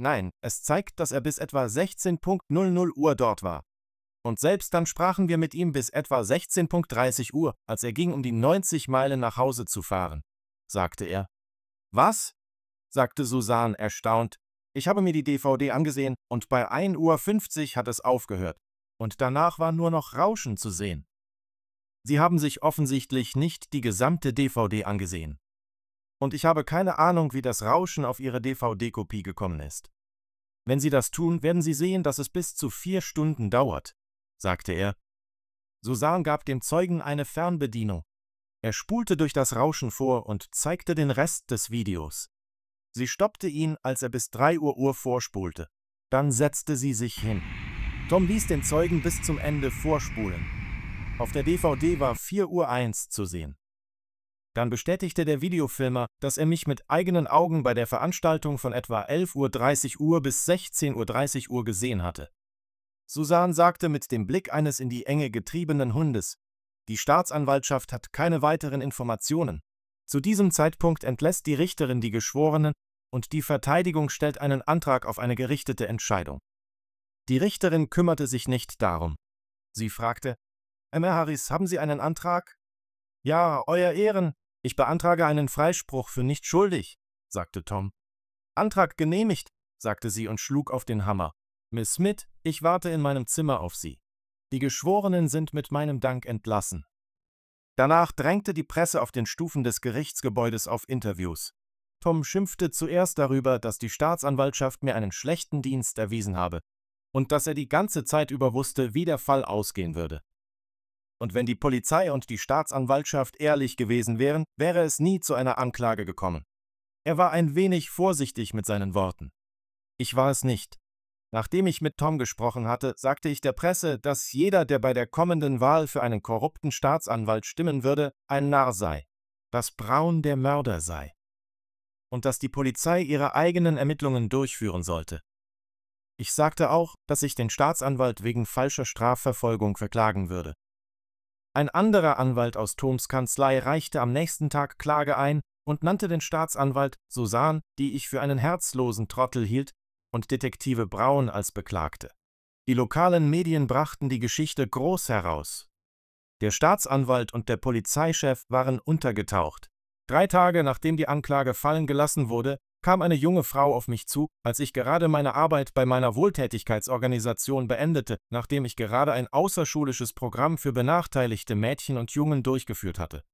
Nein, es zeigt, dass er bis etwa 16.00 Uhr dort war. Und selbst dann sprachen wir mit ihm bis etwa 16.30 Uhr, als er ging, um die 90 Meilen nach Hause zu fahren, sagte er. Was? sagte Susan erstaunt. Ich habe mir die DVD angesehen und bei 1.50 Uhr hat es aufgehört. Und danach war nur noch Rauschen zu sehen. Sie haben sich offensichtlich nicht die gesamte DVD angesehen und ich habe keine Ahnung, wie das Rauschen auf Ihre DVD-Kopie gekommen ist. Wenn Sie das tun, werden Sie sehen, dass es bis zu vier Stunden dauert, sagte er. Susan gab dem Zeugen eine Fernbedienung. Er spulte durch das Rauschen vor und zeigte den Rest des Videos. Sie stoppte ihn, als er bis 3 Uhr Uhr vorspulte. Dann setzte sie sich hin. Tom ließ den Zeugen bis zum Ende vorspulen. Auf der DVD war 4.01 Uhr zu sehen. Dann bestätigte der Videofilmer, dass er mich mit eigenen Augen bei der Veranstaltung von etwa 11.30 Uhr bis 16.30 Uhr gesehen hatte. Susan sagte mit dem Blick eines in die Enge getriebenen Hundes, die Staatsanwaltschaft hat keine weiteren Informationen. Zu diesem Zeitpunkt entlässt die Richterin die Geschworenen und die Verteidigung stellt einen Antrag auf eine gerichtete Entscheidung. Die Richterin kümmerte sich nicht darum. Sie fragte, Emma Harris, haben Sie einen Antrag? Ja, Euer Ehren, ich beantrage einen Freispruch für nicht schuldig, sagte Tom. Antrag genehmigt, sagte sie und schlug auf den Hammer. Miss Smith, ich warte in meinem Zimmer auf Sie. Die Geschworenen sind mit meinem Dank entlassen. Danach drängte die Presse auf den Stufen des Gerichtsgebäudes auf Interviews. Tom schimpfte zuerst darüber, dass die Staatsanwaltschaft mir einen schlechten Dienst erwiesen habe und dass er die ganze Zeit über wusste, wie der Fall ausgehen würde und wenn die Polizei und die Staatsanwaltschaft ehrlich gewesen wären, wäre es nie zu einer Anklage gekommen. Er war ein wenig vorsichtig mit seinen Worten. Ich war es nicht. Nachdem ich mit Tom gesprochen hatte, sagte ich der Presse, dass jeder, der bei der kommenden Wahl für einen korrupten Staatsanwalt stimmen würde, ein Narr sei, dass Braun der Mörder sei und dass die Polizei ihre eigenen Ermittlungen durchführen sollte. Ich sagte auch, dass ich den Staatsanwalt wegen falscher Strafverfolgung verklagen würde. Ein anderer Anwalt aus Thoms Kanzlei reichte am nächsten Tag Klage ein und nannte den Staatsanwalt Susan, die ich für einen herzlosen Trottel hielt, und Detektive Braun als Beklagte. Die lokalen Medien brachten die Geschichte groß heraus. Der Staatsanwalt und der Polizeichef waren untergetaucht. Drei Tage nachdem die Anklage fallen gelassen wurde, kam eine junge Frau auf mich zu, als ich gerade meine Arbeit bei meiner Wohltätigkeitsorganisation beendete, nachdem ich gerade ein außerschulisches Programm für benachteiligte Mädchen und Jungen durchgeführt hatte.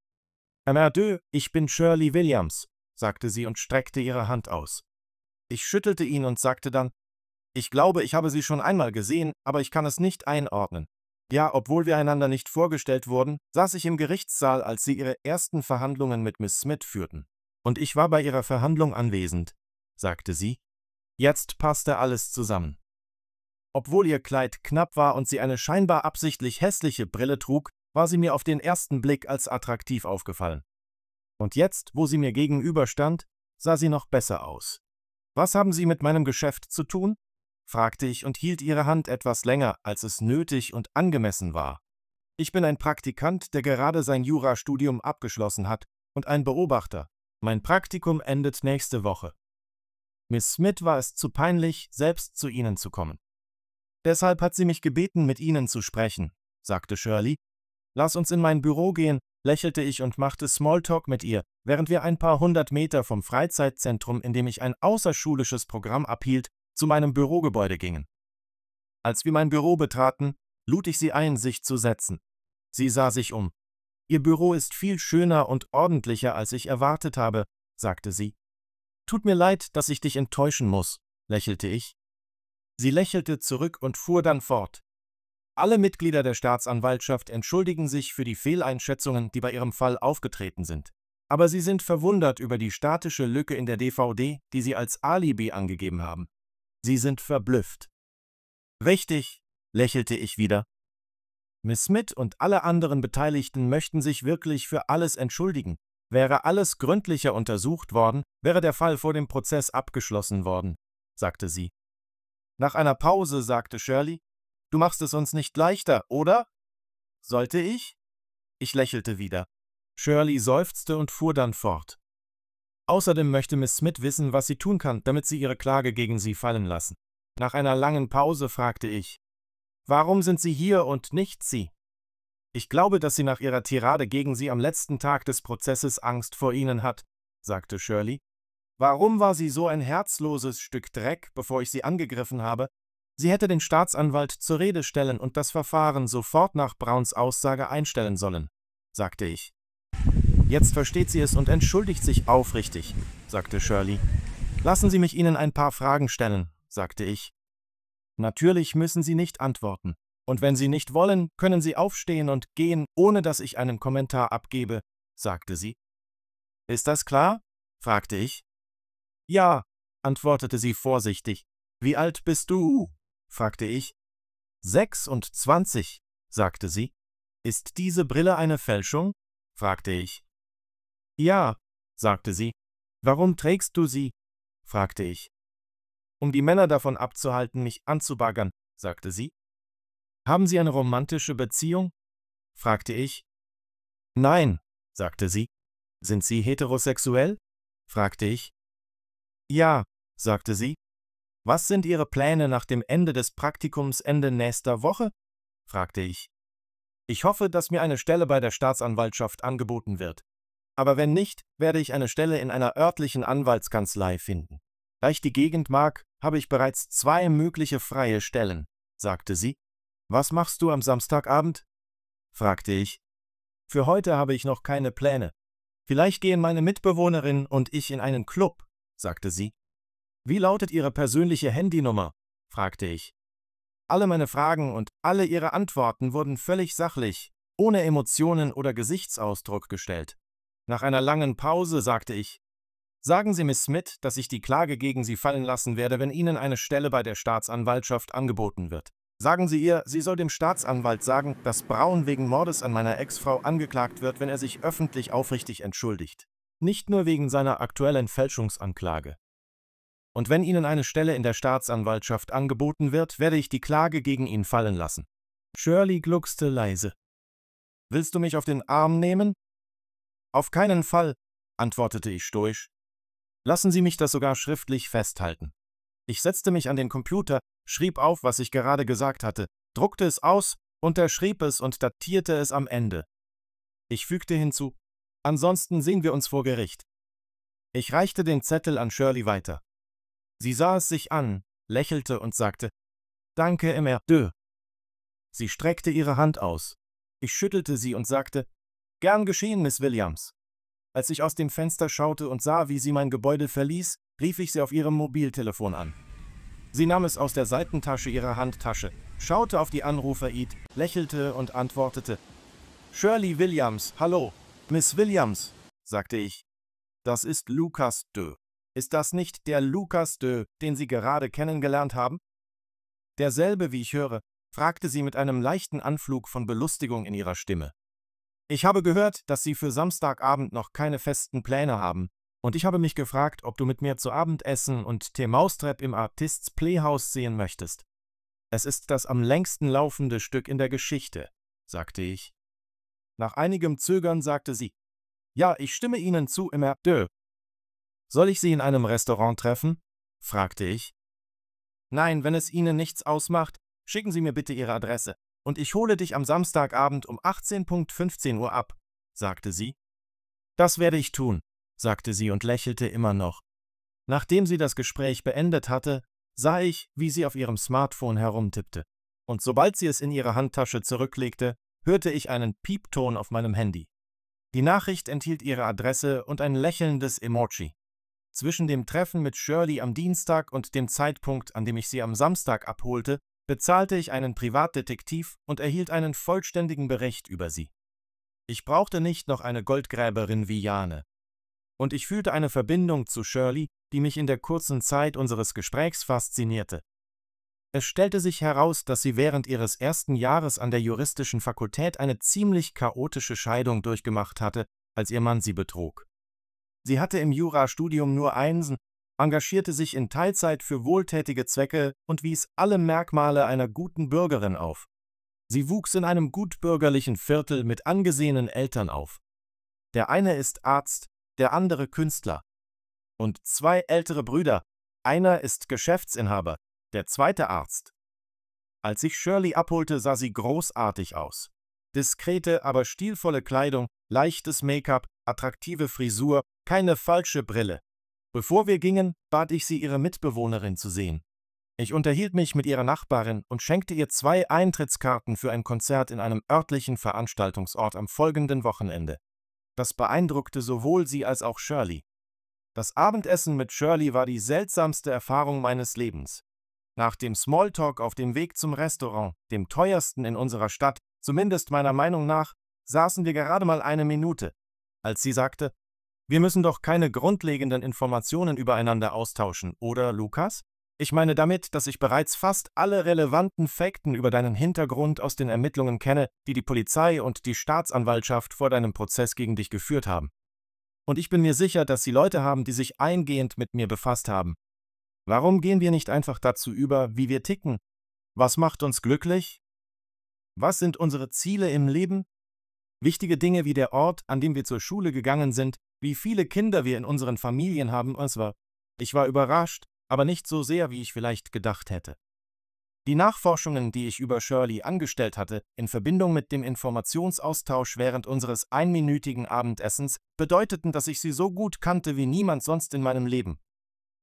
Merdeux, ich bin Shirley Williams, sagte sie und streckte ihre Hand aus. Ich schüttelte ihn und sagte dann, ich glaube, ich habe sie schon einmal gesehen, aber ich kann es nicht einordnen. Ja, obwohl wir einander nicht vorgestellt wurden, saß ich im Gerichtssaal, als sie ihre ersten Verhandlungen mit Miss Smith führten und ich war bei ihrer Verhandlung anwesend, sagte sie. Jetzt passte alles zusammen. Obwohl ihr Kleid knapp war und sie eine scheinbar absichtlich hässliche Brille trug, war sie mir auf den ersten Blick als attraktiv aufgefallen. Und jetzt, wo sie mir gegenüberstand, sah sie noch besser aus. Was haben Sie mit meinem Geschäft zu tun? fragte ich und hielt ihre Hand etwas länger, als es nötig und angemessen war. Ich bin ein Praktikant, der gerade sein Jurastudium abgeschlossen hat, und ein Beobachter, mein Praktikum endet nächste Woche. Miss Smith war es zu peinlich, selbst zu Ihnen zu kommen. Deshalb hat sie mich gebeten, mit Ihnen zu sprechen, sagte Shirley. Lass uns in mein Büro gehen, lächelte ich und machte Smalltalk mit ihr, während wir ein paar hundert Meter vom Freizeitzentrum, in dem ich ein außerschulisches Programm abhielt, zu meinem Bürogebäude gingen. Als wir mein Büro betraten, lud ich sie ein, sich zu setzen. Sie sah sich um. Ihr Büro ist viel schöner und ordentlicher, als ich erwartet habe, sagte sie. Tut mir leid, dass ich dich enttäuschen muss, lächelte ich. Sie lächelte zurück und fuhr dann fort. Alle Mitglieder der Staatsanwaltschaft entschuldigen sich für die Fehleinschätzungen, die bei ihrem Fall aufgetreten sind. Aber sie sind verwundert über die statische Lücke in der DVD, die sie als Alibi angegeben haben. Sie sind verblüfft. Richtig, lächelte ich wieder. Miss Smith und alle anderen Beteiligten möchten sich wirklich für alles entschuldigen. Wäre alles gründlicher untersucht worden, wäre der Fall vor dem Prozess abgeschlossen worden, sagte sie. Nach einer Pause sagte Shirley, Du machst es uns nicht leichter, oder? Sollte ich? Ich lächelte wieder. Shirley seufzte und fuhr dann fort. Außerdem möchte Miss Smith wissen, was sie tun kann, damit sie ihre Klage gegen sie fallen lassen. Nach einer langen Pause fragte ich, Warum sind Sie hier und nicht Sie? Ich glaube, dass sie nach ihrer Tirade gegen Sie am letzten Tag des Prozesses Angst vor Ihnen hat, sagte Shirley. Warum war sie so ein herzloses Stück Dreck, bevor ich sie angegriffen habe? Sie hätte den Staatsanwalt zur Rede stellen und das Verfahren sofort nach Browns Aussage einstellen sollen, sagte ich. Jetzt versteht sie es und entschuldigt sich aufrichtig, sagte Shirley. Lassen Sie mich Ihnen ein paar Fragen stellen, sagte ich. Natürlich müssen Sie nicht antworten. Und wenn Sie nicht wollen, können Sie aufstehen und gehen, ohne dass ich einen Kommentar abgebe, sagte sie. Ist das klar? fragte ich. Ja, antwortete sie vorsichtig. Wie alt bist du? fragte ich. Sechsundzwanzig, sagte sie. Ist diese Brille eine Fälschung? fragte ich. Ja, sagte sie. Warum trägst du sie? fragte ich um die Männer davon abzuhalten, mich anzubaggern, sagte sie. Haben Sie eine romantische Beziehung? fragte ich. Nein, sagte sie. Sind Sie heterosexuell? fragte ich. Ja, sagte sie. Was sind Ihre Pläne nach dem Ende des Praktikums Ende nächster Woche? fragte ich. Ich hoffe, dass mir eine Stelle bei der Staatsanwaltschaft angeboten wird. Aber wenn nicht, werde ich eine Stelle in einer örtlichen Anwaltskanzlei finden. Da ich die Gegend mag, habe ich bereits zwei mögliche freie Stellen, sagte sie. Was machst du am Samstagabend? fragte ich. Für heute habe ich noch keine Pläne. Vielleicht gehen meine Mitbewohnerin und ich in einen Club, sagte sie. Wie lautet Ihre persönliche Handynummer? fragte ich. Alle meine Fragen und alle ihre Antworten wurden völlig sachlich, ohne Emotionen oder Gesichtsausdruck gestellt. Nach einer langen Pause sagte ich, Sagen Sie Miss Smith, dass ich die Klage gegen Sie fallen lassen werde, wenn Ihnen eine Stelle bei der Staatsanwaltschaft angeboten wird. Sagen Sie ihr, sie soll dem Staatsanwalt sagen, dass Braun wegen Mordes an meiner Ex-Frau angeklagt wird, wenn er sich öffentlich aufrichtig entschuldigt. Nicht nur wegen seiner aktuellen Fälschungsanklage. Und wenn Ihnen eine Stelle in der Staatsanwaltschaft angeboten wird, werde ich die Klage gegen ihn fallen lassen. Shirley gluckste leise. Willst du mich auf den Arm nehmen? Auf keinen Fall, antwortete ich stoisch. Lassen Sie mich das sogar schriftlich festhalten. Ich setzte mich an den Computer, schrieb auf, was ich gerade gesagt hatte, druckte es aus, unterschrieb es und datierte es am Ende. Ich fügte hinzu, ansonsten sehen wir uns vor Gericht. Ich reichte den Zettel an Shirley weiter. Sie sah es sich an, lächelte und sagte, Danke, Emmer, dö. Sie streckte ihre Hand aus. Ich schüttelte sie und sagte, Gern geschehen, Miss Williams. Als ich aus dem Fenster schaute und sah, wie sie mein Gebäude verließ, rief ich sie auf ihrem Mobiltelefon an. Sie nahm es aus der Seitentasche ihrer Handtasche, schaute auf die Anrufer-Eat, lächelte und antwortete. Shirley Williams, hallo. Miss Williams, sagte ich. Das ist Lucas Dö. Ist das nicht der Lucas Dö, den Sie gerade kennengelernt haben? Derselbe, wie ich höre, fragte sie mit einem leichten Anflug von Belustigung in ihrer Stimme. Ich habe gehört, dass Sie für Samstagabend noch keine festen Pläne haben, und ich habe mich gefragt, ob du mit mir zu Abendessen und Tee Maustrap im Artists Playhouse sehen möchtest. Es ist das am längsten laufende Stück in der Geschichte, sagte ich. Nach einigem Zögern sagte sie, ja, ich stimme Ihnen zu im Erdö. Soll ich Sie in einem Restaurant treffen? fragte ich. Nein, wenn es Ihnen nichts ausmacht, schicken Sie mir bitte Ihre Adresse und ich hole dich am Samstagabend um 18.15 Uhr ab, sagte sie. Das werde ich tun, sagte sie und lächelte immer noch. Nachdem sie das Gespräch beendet hatte, sah ich, wie sie auf ihrem Smartphone herumtippte. Und sobald sie es in ihre Handtasche zurücklegte, hörte ich einen Piepton auf meinem Handy. Die Nachricht enthielt ihre Adresse und ein lächelndes Emoji. Zwischen dem Treffen mit Shirley am Dienstag und dem Zeitpunkt, an dem ich sie am Samstag abholte, bezahlte ich einen Privatdetektiv und erhielt einen vollständigen Bericht über sie. Ich brauchte nicht noch eine Goldgräberin wie Jane. Und ich fühlte eine Verbindung zu Shirley, die mich in der kurzen Zeit unseres Gesprächs faszinierte. Es stellte sich heraus, dass sie während ihres ersten Jahres an der juristischen Fakultät eine ziemlich chaotische Scheidung durchgemacht hatte, als ihr Mann sie betrog. Sie hatte im Jurastudium nur Einsen engagierte sich in Teilzeit für wohltätige Zwecke und wies alle Merkmale einer guten Bürgerin auf. Sie wuchs in einem gutbürgerlichen Viertel mit angesehenen Eltern auf. Der eine ist Arzt, der andere Künstler. Und zwei ältere Brüder, einer ist Geschäftsinhaber, der zweite Arzt. Als ich Shirley abholte, sah sie großartig aus. Diskrete, aber stilvolle Kleidung, leichtes Make-up, attraktive Frisur, keine falsche Brille, Bevor wir gingen, bat ich sie, ihre Mitbewohnerin zu sehen. Ich unterhielt mich mit ihrer Nachbarin und schenkte ihr zwei Eintrittskarten für ein Konzert in einem örtlichen Veranstaltungsort am folgenden Wochenende. Das beeindruckte sowohl sie als auch Shirley. Das Abendessen mit Shirley war die seltsamste Erfahrung meines Lebens. Nach dem Smalltalk auf dem Weg zum Restaurant, dem teuersten in unserer Stadt, zumindest meiner Meinung nach, saßen wir gerade mal eine Minute, als sie sagte, wir müssen doch keine grundlegenden Informationen übereinander austauschen, oder, Lukas? Ich meine damit, dass ich bereits fast alle relevanten Fakten über deinen Hintergrund aus den Ermittlungen kenne, die die Polizei und die Staatsanwaltschaft vor deinem Prozess gegen dich geführt haben. Und ich bin mir sicher, dass sie Leute haben, die sich eingehend mit mir befasst haben. Warum gehen wir nicht einfach dazu über, wie wir ticken? Was macht uns glücklich? Was sind unsere Ziele im Leben? Wichtige Dinge wie der Ort, an dem wir zur Schule gegangen sind, wie viele Kinder wir in unseren Familien haben, es war. Ich war überrascht, aber nicht so sehr, wie ich vielleicht gedacht hätte. Die Nachforschungen, die ich über Shirley angestellt hatte, in Verbindung mit dem Informationsaustausch während unseres einminütigen Abendessens, bedeuteten, dass ich sie so gut kannte wie niemand sonst in meinem Leben.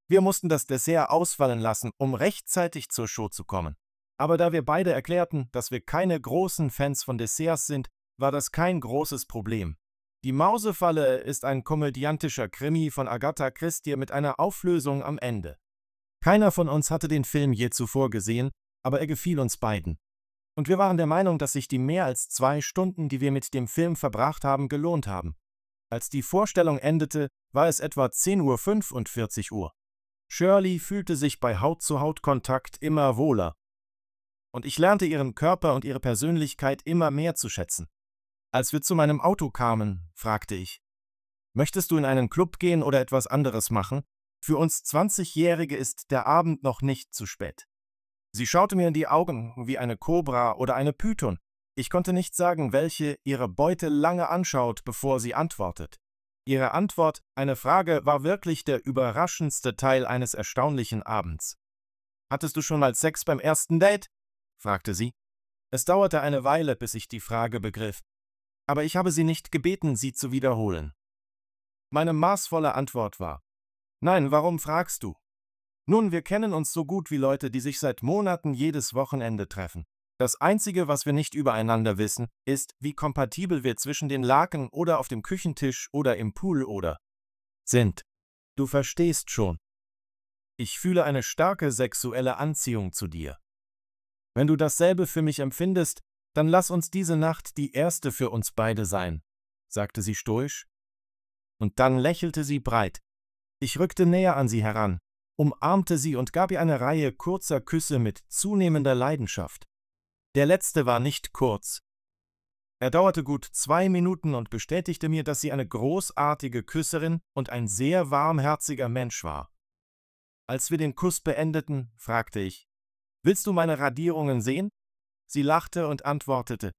Wir mussten das Dessert ausfallen lassen, um rechtzeitig zur Show zu kommen. Aber da wir beide erklärten, dass wir keine großen Fans von Desserts sind, war das kein großes Problem. Die Mausefalle ist ein komödiantischer Krimi von Agatha Christie mit einer Auflösung am Ende. Keiner von uns hatte den Film je zuvor gesehen, aber er gefiel uns beiden. Und wir waren der Meinung, dass sich die mehr als zwei Stunden, die wir mit dem Film verbracht haben, gelohnt haben. Als die Vorstellung endete, war es etwa 10.45 Uhr. Shirley fühlte sich bei Haut-zu-Haut-Kontakt immer wohler. Und ich lernte ihren Körper und ihre Persönlichkeit immer mehr zu schätzen. Als wir zu meinem Auto kamen, fragte ich, Möchtest du in einen Club gehen oder etwas anderes machen? Für uns 20-Jährige ist der Abend noch nicht zu spät. Sie schaute mir in die Augen wie eine Kobra oder eine Python. Ich konnte nicht sagen, welche ihre Beute lange anschaut, bevor sie antwortet. Ihre Antwort, eine Frage, war wirklich der überraschendste Teil eines erstaunlichen Abends. Hattest du schon mal Sex beim ersten Date? fragte sie. Es dauerte eine Weile, bis ich die Frage begriff aber ich habe Sie nicht gebeten, sie zu wiederholen. Meine maßvolle Antwort war, Nein, warum fragst du? Nun, wir kennen uns so gut wie Leute, die sich seit Monaten jedes Wochenende treffen. Das Einzige, was wir nicht übereinander wissen, ist, wie kompatibel wir zwischen den Laken oder auf dem Küchentisch oder im Pool oder sind. Du verstehst schon. Ich fühle eine starke sexuelle Anziehung zu dir. Wenn du dasselbe für mich empfindest, dann lass uns diese Nacht die erste für uns beide sein, sagte sie stoisch. Und dann lächelte sie breit. Ich rückte näher an sie heran, umarmte sie und gab ihr eine Reihe kurzer Küsse mit zunehmender Leidenschaft. Der letzte war nicht kurz. Er dauerte gut zwei Minuten und bestätigte mir, dass sie eine großartige Küsserin und ein sehr warmherziger Mensch war. Als wir den Kuss beendeten, fragte ich, Willst du meine Radierungen sehen? Sie lachte und antwortete.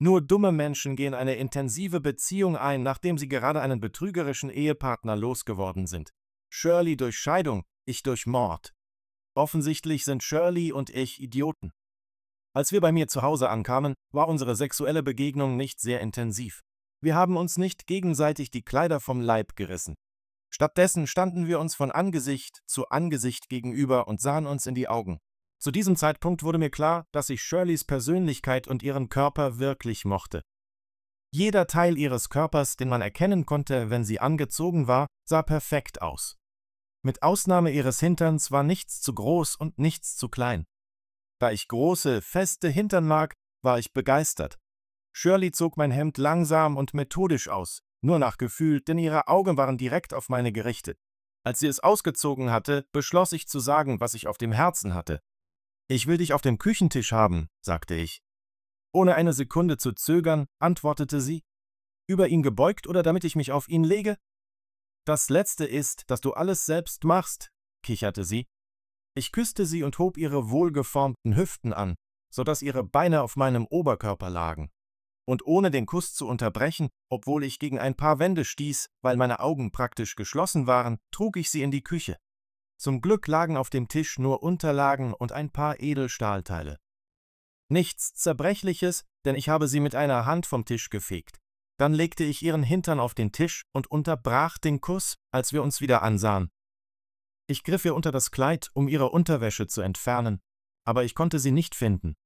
Nur dumme Menschen gehen eine intensive Beziehung ein, nachdem sie gerade einen betrügerischen Ehepartner losgeworden sind. Shirley durch Scheidung, ich durch Mord. Offensichtlich sind Shirley und ich Idioten. Als wir bei mir zu Hause ankamen, war unsere sexuelle Begegnung nicht sehr intensiv. Wir haben uns nicht gegenseitig die Kleider vom Leib gerissen. Stattdessen standen wir uns von Angesicht zu Angesicht gegenüber und sahen uns in die Augen. Zu diesem Zeitpunkt wurde mir klar, dass ich Shirleys Persönlichkeit und ihren Körper wirklich mochte. Jeder Teil ihres Körpers, den man erkennen konnte, wenn sie angezogen war, sah perfekt aus. Mit Ausnahme ihres Hinterns war nichts zu groß und nichts zu klein. Da ich große, feste Hintern mag, war ich begeistert. Shirley zog mein Hemd langsam und methodisch aus, nur nach Gefühl, denn ihre Augen waren direkt auf meine gerichtet. Als sie es ausgezogen hatte, beschloss ich zu sagen, was ich auf dem Herzen hatte. Ich will dich auf dem Küchentisch haben, sagte ich. Ohne eine Sekunde zu zögern, antwortete sie, über ihn gebeugt oder damit ich mich auf ihn lege? Das Letzte ist, dass du alles selbst machst, kicherte sie. Ich küsste sie und hob ihre wohlgeformten Hüften an, so dass ihre Beine auf meinem Oberkörper lagen. Und ohne den Kuss zu unterbrechen, obwohl ich gegen ein paar Wände stieß, weil meine Augen praktisch geschlossen waren, trug ich sie in die Küche. Zum Glück lagen auf dem Tisch nur Unterlagen und ein paar Edelstahlteile. Nichts Zerbrechliches, denn ich habe sie mit einer Hand vom Tisch gefegt. Dann legte ich ihren Hintern auf den Tisch und unterbrach den Kuss, als wir uns wieder ansahen. Ich griff ihr unter das Kleid, um ihre Unterwäsche zu entfernen, aber ich konnte sie nicht finden.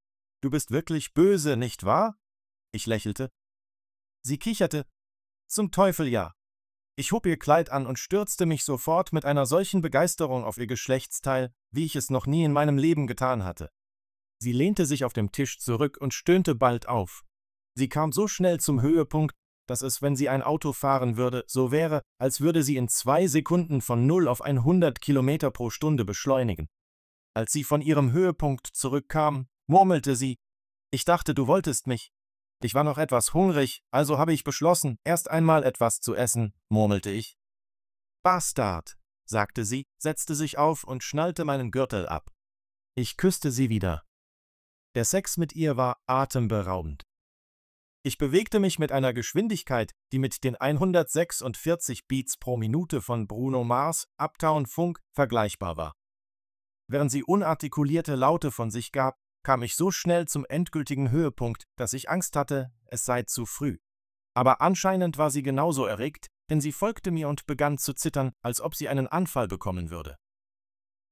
Du bist wirklich böse, nicht wahr? Ich lächelte. Sie kicherte. Zum Teufel ja. Ich hob ihr Kleid an und stürzte mich sofort mit einer solchen Begeisterung auf ihr Geschlechtsteil, wie ich es noch nie in meinem Leben getan hatte. Sie lehnte sich auf dem Tisch zurück und stöhnte bald auf. Sie kam so schnell zum Höhepunkt, dass es, wenn sie ein Auto fahren würde, so wäre, als würde sie in zwei Sekunden von 0 auf 100 Kilometer pro Stunde beschleunigen. Als sie von ihrem Höhepunkt zurückkam, murmelte sie, ich dachte, du wolltest mich. Ich war noch etwas hungrig, also habe ich beschlossen, erst einmal etwas zu essen, murmelte ich. Bastard, sagte sie, setzte sich auf und schnallte meinen Gürtel ab. Ich küsste sie wieder. Der Sex mit ihr war atemberaubend. Ich bewegte mich mit einer Geschwindigkeit, die mit den 146 Beats pro Minute von Bruno Mars, Uptown Funk, vergleichbar war. Während sie unartikulierte Laute von sich gab, kam ich so schnell zum endgültigen Höhepunkt, dass ich Angst hatte, es sei zu früh. Aber anscheinend war sie genauso erregt, denn sie folgte mir und begann zu zittern, als ob sie einen Anfall bekommen würde.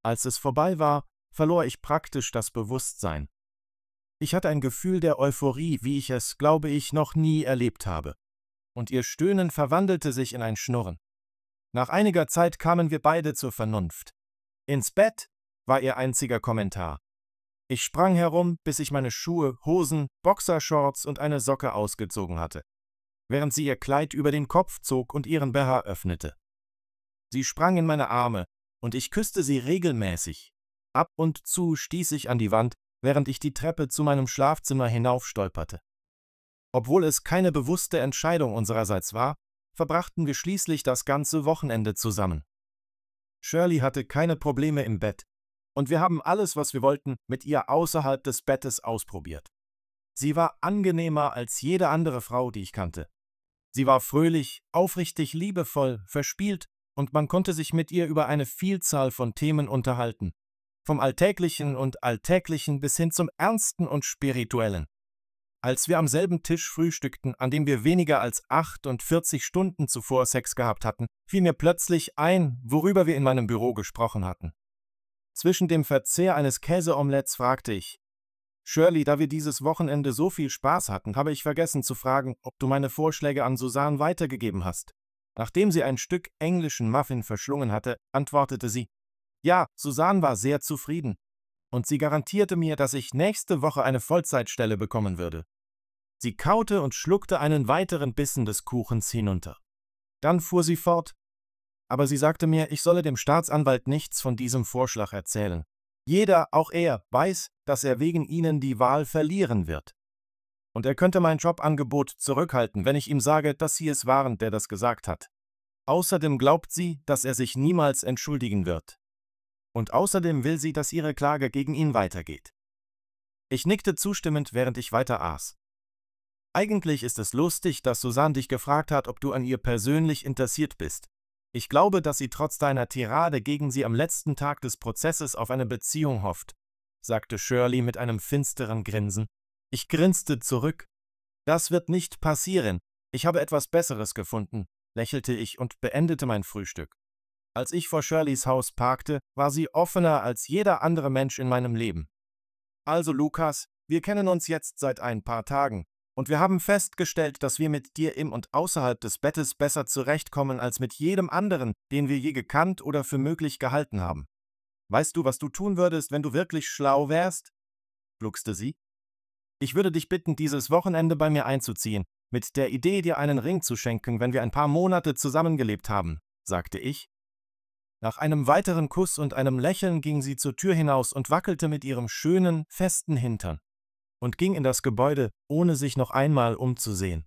Als es vorbei war, verlor ich praktisch das Bewusstsein. Ich hatte ein Gefühl der Euphorie, wie ich es, glaube ich, noch nie erlebt habe. Und ihr Stöhnen verwandelte sich in ein Schnurren. Nach einiger Zeit kamen wir beide zur Vernunft. Ins Bett war ihr einziger Kommentar. Ich sprang herum, bis ich meine Schuhe, Hosen, Boxershorts und eine Socke ausgezogen hatte, während sie ihr Kleid über den Kopf zog und ihren BH öffnete. Sie sprang in meine Arme, und ich küsste sie regelmäßig. Ab und zu stieß ich an die Wand, während ich die Treppe zu meinem Schlafzimmer hinaufstolperte. Obwohl es keine bewusste Entscheidung unsererseits war, verbrachten wir schließlich das ganze Wochenende zusammen. Shirley hatte keine Probleme im Bett, und wir haben alles, was wir wollten, mit ihr außerhalb des Bettes ausprobiert. Sie war angenehmer als jede andere Frau, die ich kannte. Sie war fröhlich, aufrichtig, liebevoll, verspielt, und man konnte sich mit ihr über eine Vielzahl von Themen unterhalten, vom Alltäglichen und Alltäglichen bis hin zum Ernsten und Spirituellen. Als wir am selben Tisch frühstückten, an dem wir weniger als 48 Stunden zuvor Sex gehabt hatten, fiel mir plötzlich ein, worüber wir in meinem Büro gesprochen hatten. Zwischen dem Verzehr eines Käseomeletts fragte ich, Shirley, da wir dieses Wochenende so viel Spaß hatten, habe ich vergessen zu fragen, ob du meine Vorschläge an Susan weitergegeben hast. Nachdem sie ein Stück englischen Muffin verschlungen hatte, antwortete sie, ja, Susan war sehr zufrieden. Und sie garantierte mir, dass ich nächste Woche eine Vollzeitstelle bekommen würde. Sie kaute und schluckte einen weiteren Bissen des Kuchens hinunter. Dann fuhr sie fort, aber sie sagte mir, ich solle dem Staatsanwalt nichts von diesem Vorschlag erzählen. Jeder, auch er, weiß, dass er wegen ihnen die Wahl verlieren wird. Und er könnte mein Jobangebot zurückhalten, wenn ich ihm sage, dass sie es waren, der das gesagt hat. Außerdem glaubt sie, dass er sich niemals entschuldigen wird. Und außerdem will sie, dass ihre Klage gegen ihn weitergeht. Ich nickte zustimmend, während ich weiter aß. Eigentlich ist es lustig, dass Susanne dich gefragt hat, ob du an ihr persönlich interessiert bist. Ich glaube, dass sie trotz deiner Tirade gegen sie am letzten Tag des Prozesses auf eine Beziehung hofft, sagte Shirley mit einem finsteren Grinsen. Ich grinste zurück. Das wird nicht passieren. Ich habe etwas Besseres gefunden, lächelte ich und beendete mein Frühstück. Als ich vor Shirleys Haus parkte, war sie offener als jeder andere Mensch in meinem Leben. Also Lukas, wir kennen uns jetzt seit ein paar Tagen, und wir haben festgestellt, dass wir mit dir im und außerhalb des Bettes besser zurechtkommen als mit jedem anderen, den wir je gekannt oder für möglich gehalten haben. Weißt du, was du tun würdest, wenn du wirklich schlau wärst? gluckste sie. Ich würde dich bitten, dieses Wochenende bei mir einzuziehen, mit der Idee, dir einen Ring zu schenken, wenn wir ein paar Monate zusammengelebt haben, sagte ich. Nach einem weiteren Kuss und einem Lächeln ging sie zur Tür hinaus und wackelte mit ihrem schönen, festen Hintern und ging in das Gebäude, ohne sich noch einmal umzusehen.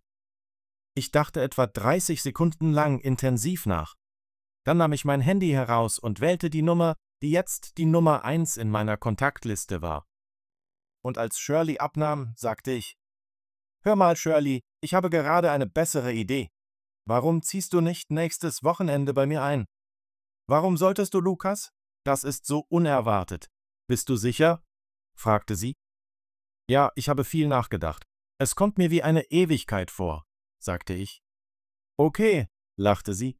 Ich dachte etwa 30 Sekunden lang intensiv nach. Dann nahm ich mein Handy heraus und wählte die Nummer, die jetzt die Nummer 1 in meiner Kontaktliste war. Und als Shirley abnahm, sagte ich, Hör mal, Shirley, ich habe gerade eine bessere Idee. Warum ziehst du nicht nächstes Wochenende bei mir ein? Warum solltest du, Lukas? Das ist so unerwartet. Bist du sicher? fragte sie. Ja, ich habe viel nachgedacht. Es kommt mir wie eine Ewigkeit vor, sagte ich. Okay, lachte sie.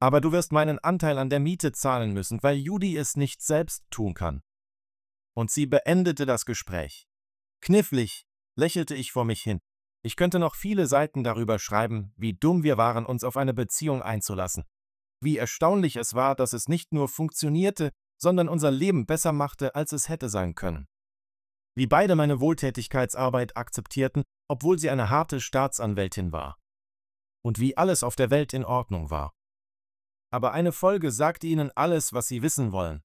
Aber du wirst meinen Anteil an der Miete zahlen müssen, weil Judy es nicht selbst tun kann. Und sie beendete das Gespräch. Knifflig lächelte ich vor mich hin. Ich könnte noch viele Seiten darüber schreiben, wie dumm wir waren, uns auf eine Beziehung einzulassen. Wie erstaunlich es war, dass es nicht nur funktionierte, sondern unser Leben besser machte, als es hätte sein können wie beide meine Wohltätigkeitsarbeit akzeptierten, obwohl sie eine harte Staatsanwältin war. Und wie alles auf der Welt in Ordnung war. Aber eine Folge sagte ihnen alles, was sie wissen wollen.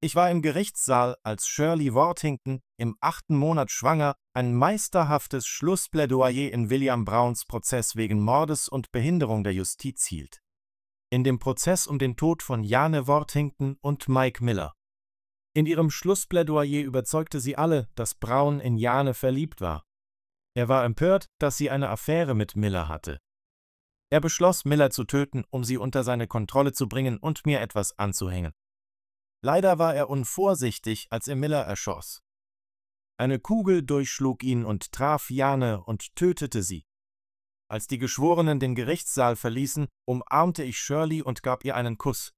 Ich war im Gerichtssaal, als Shirley Worthington, im achten Monat schwanger, ein meisterhaftes Schlussplädoyer in William Browns Prozess wegen Mordes und Behinderung der Justiz hielt. In dem Prozess um den Tod von Jane Worthington und Mike Miller. In ihrem Schlussplädoyer überzeugte sie alle, dass Brown in Jane verliebt war. Er war empört, dass sie eine Affäre mit Miller hatte. Er beschloss, Miller zu töten, um sie unter seine Kontrolle zu bringen und mir etwas anzuhängen. Leider war er unvorsichtig, als er Miller erschoss. Eine Kugel durchschlug ihn und traf Jane und tötete sie. Als die Geschworenen den Gerichtssaal verließen, umarmte ich Shirley und gab ihr einen Kuss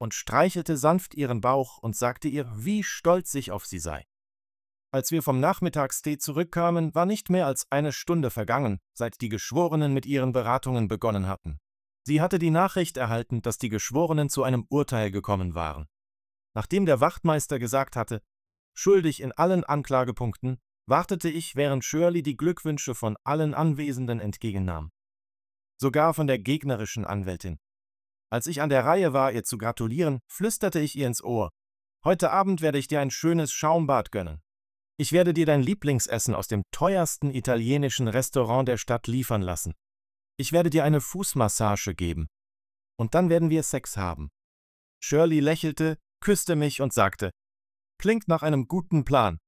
und streichelte sanft ihren Bauch und sagte ihr, wie stolz ich auf sie sei. Als wir vom Nachmittagstee zurückkamen, war nicht mehr als eine Stunde vergangen, seit die Geschworenen mit ihren Beratungen begonnen hatten. Sie hatte die Nachricht erhalten, dass die Geschworenen zu einem Urteil gekommen waren. Nachdem der Wachtmeister gesagt hatte, schuldig in allen Anklagepunkten, wartete ich, während Shirley die Glückwünsche von allen Anwesenden entgegennahm. Sogar von der gegnerischen Anwältin. Als ich an der Reihe war, ihr zu gratulieren, flüsterte ich ihr ins Ohr. Heute Abend werde ich dir ein schönes Schaumbad gönnen. Ich werde dir dein Lieblingsessen aus dem teuersten italienischen Restaurant der Stadt liefern lassen. Ich werde dir eine Fußmassage geben. Und dann werden wir Sex haben. Shirley lächelte, küsste mich und sagte, Klingt nach einem guten Plan.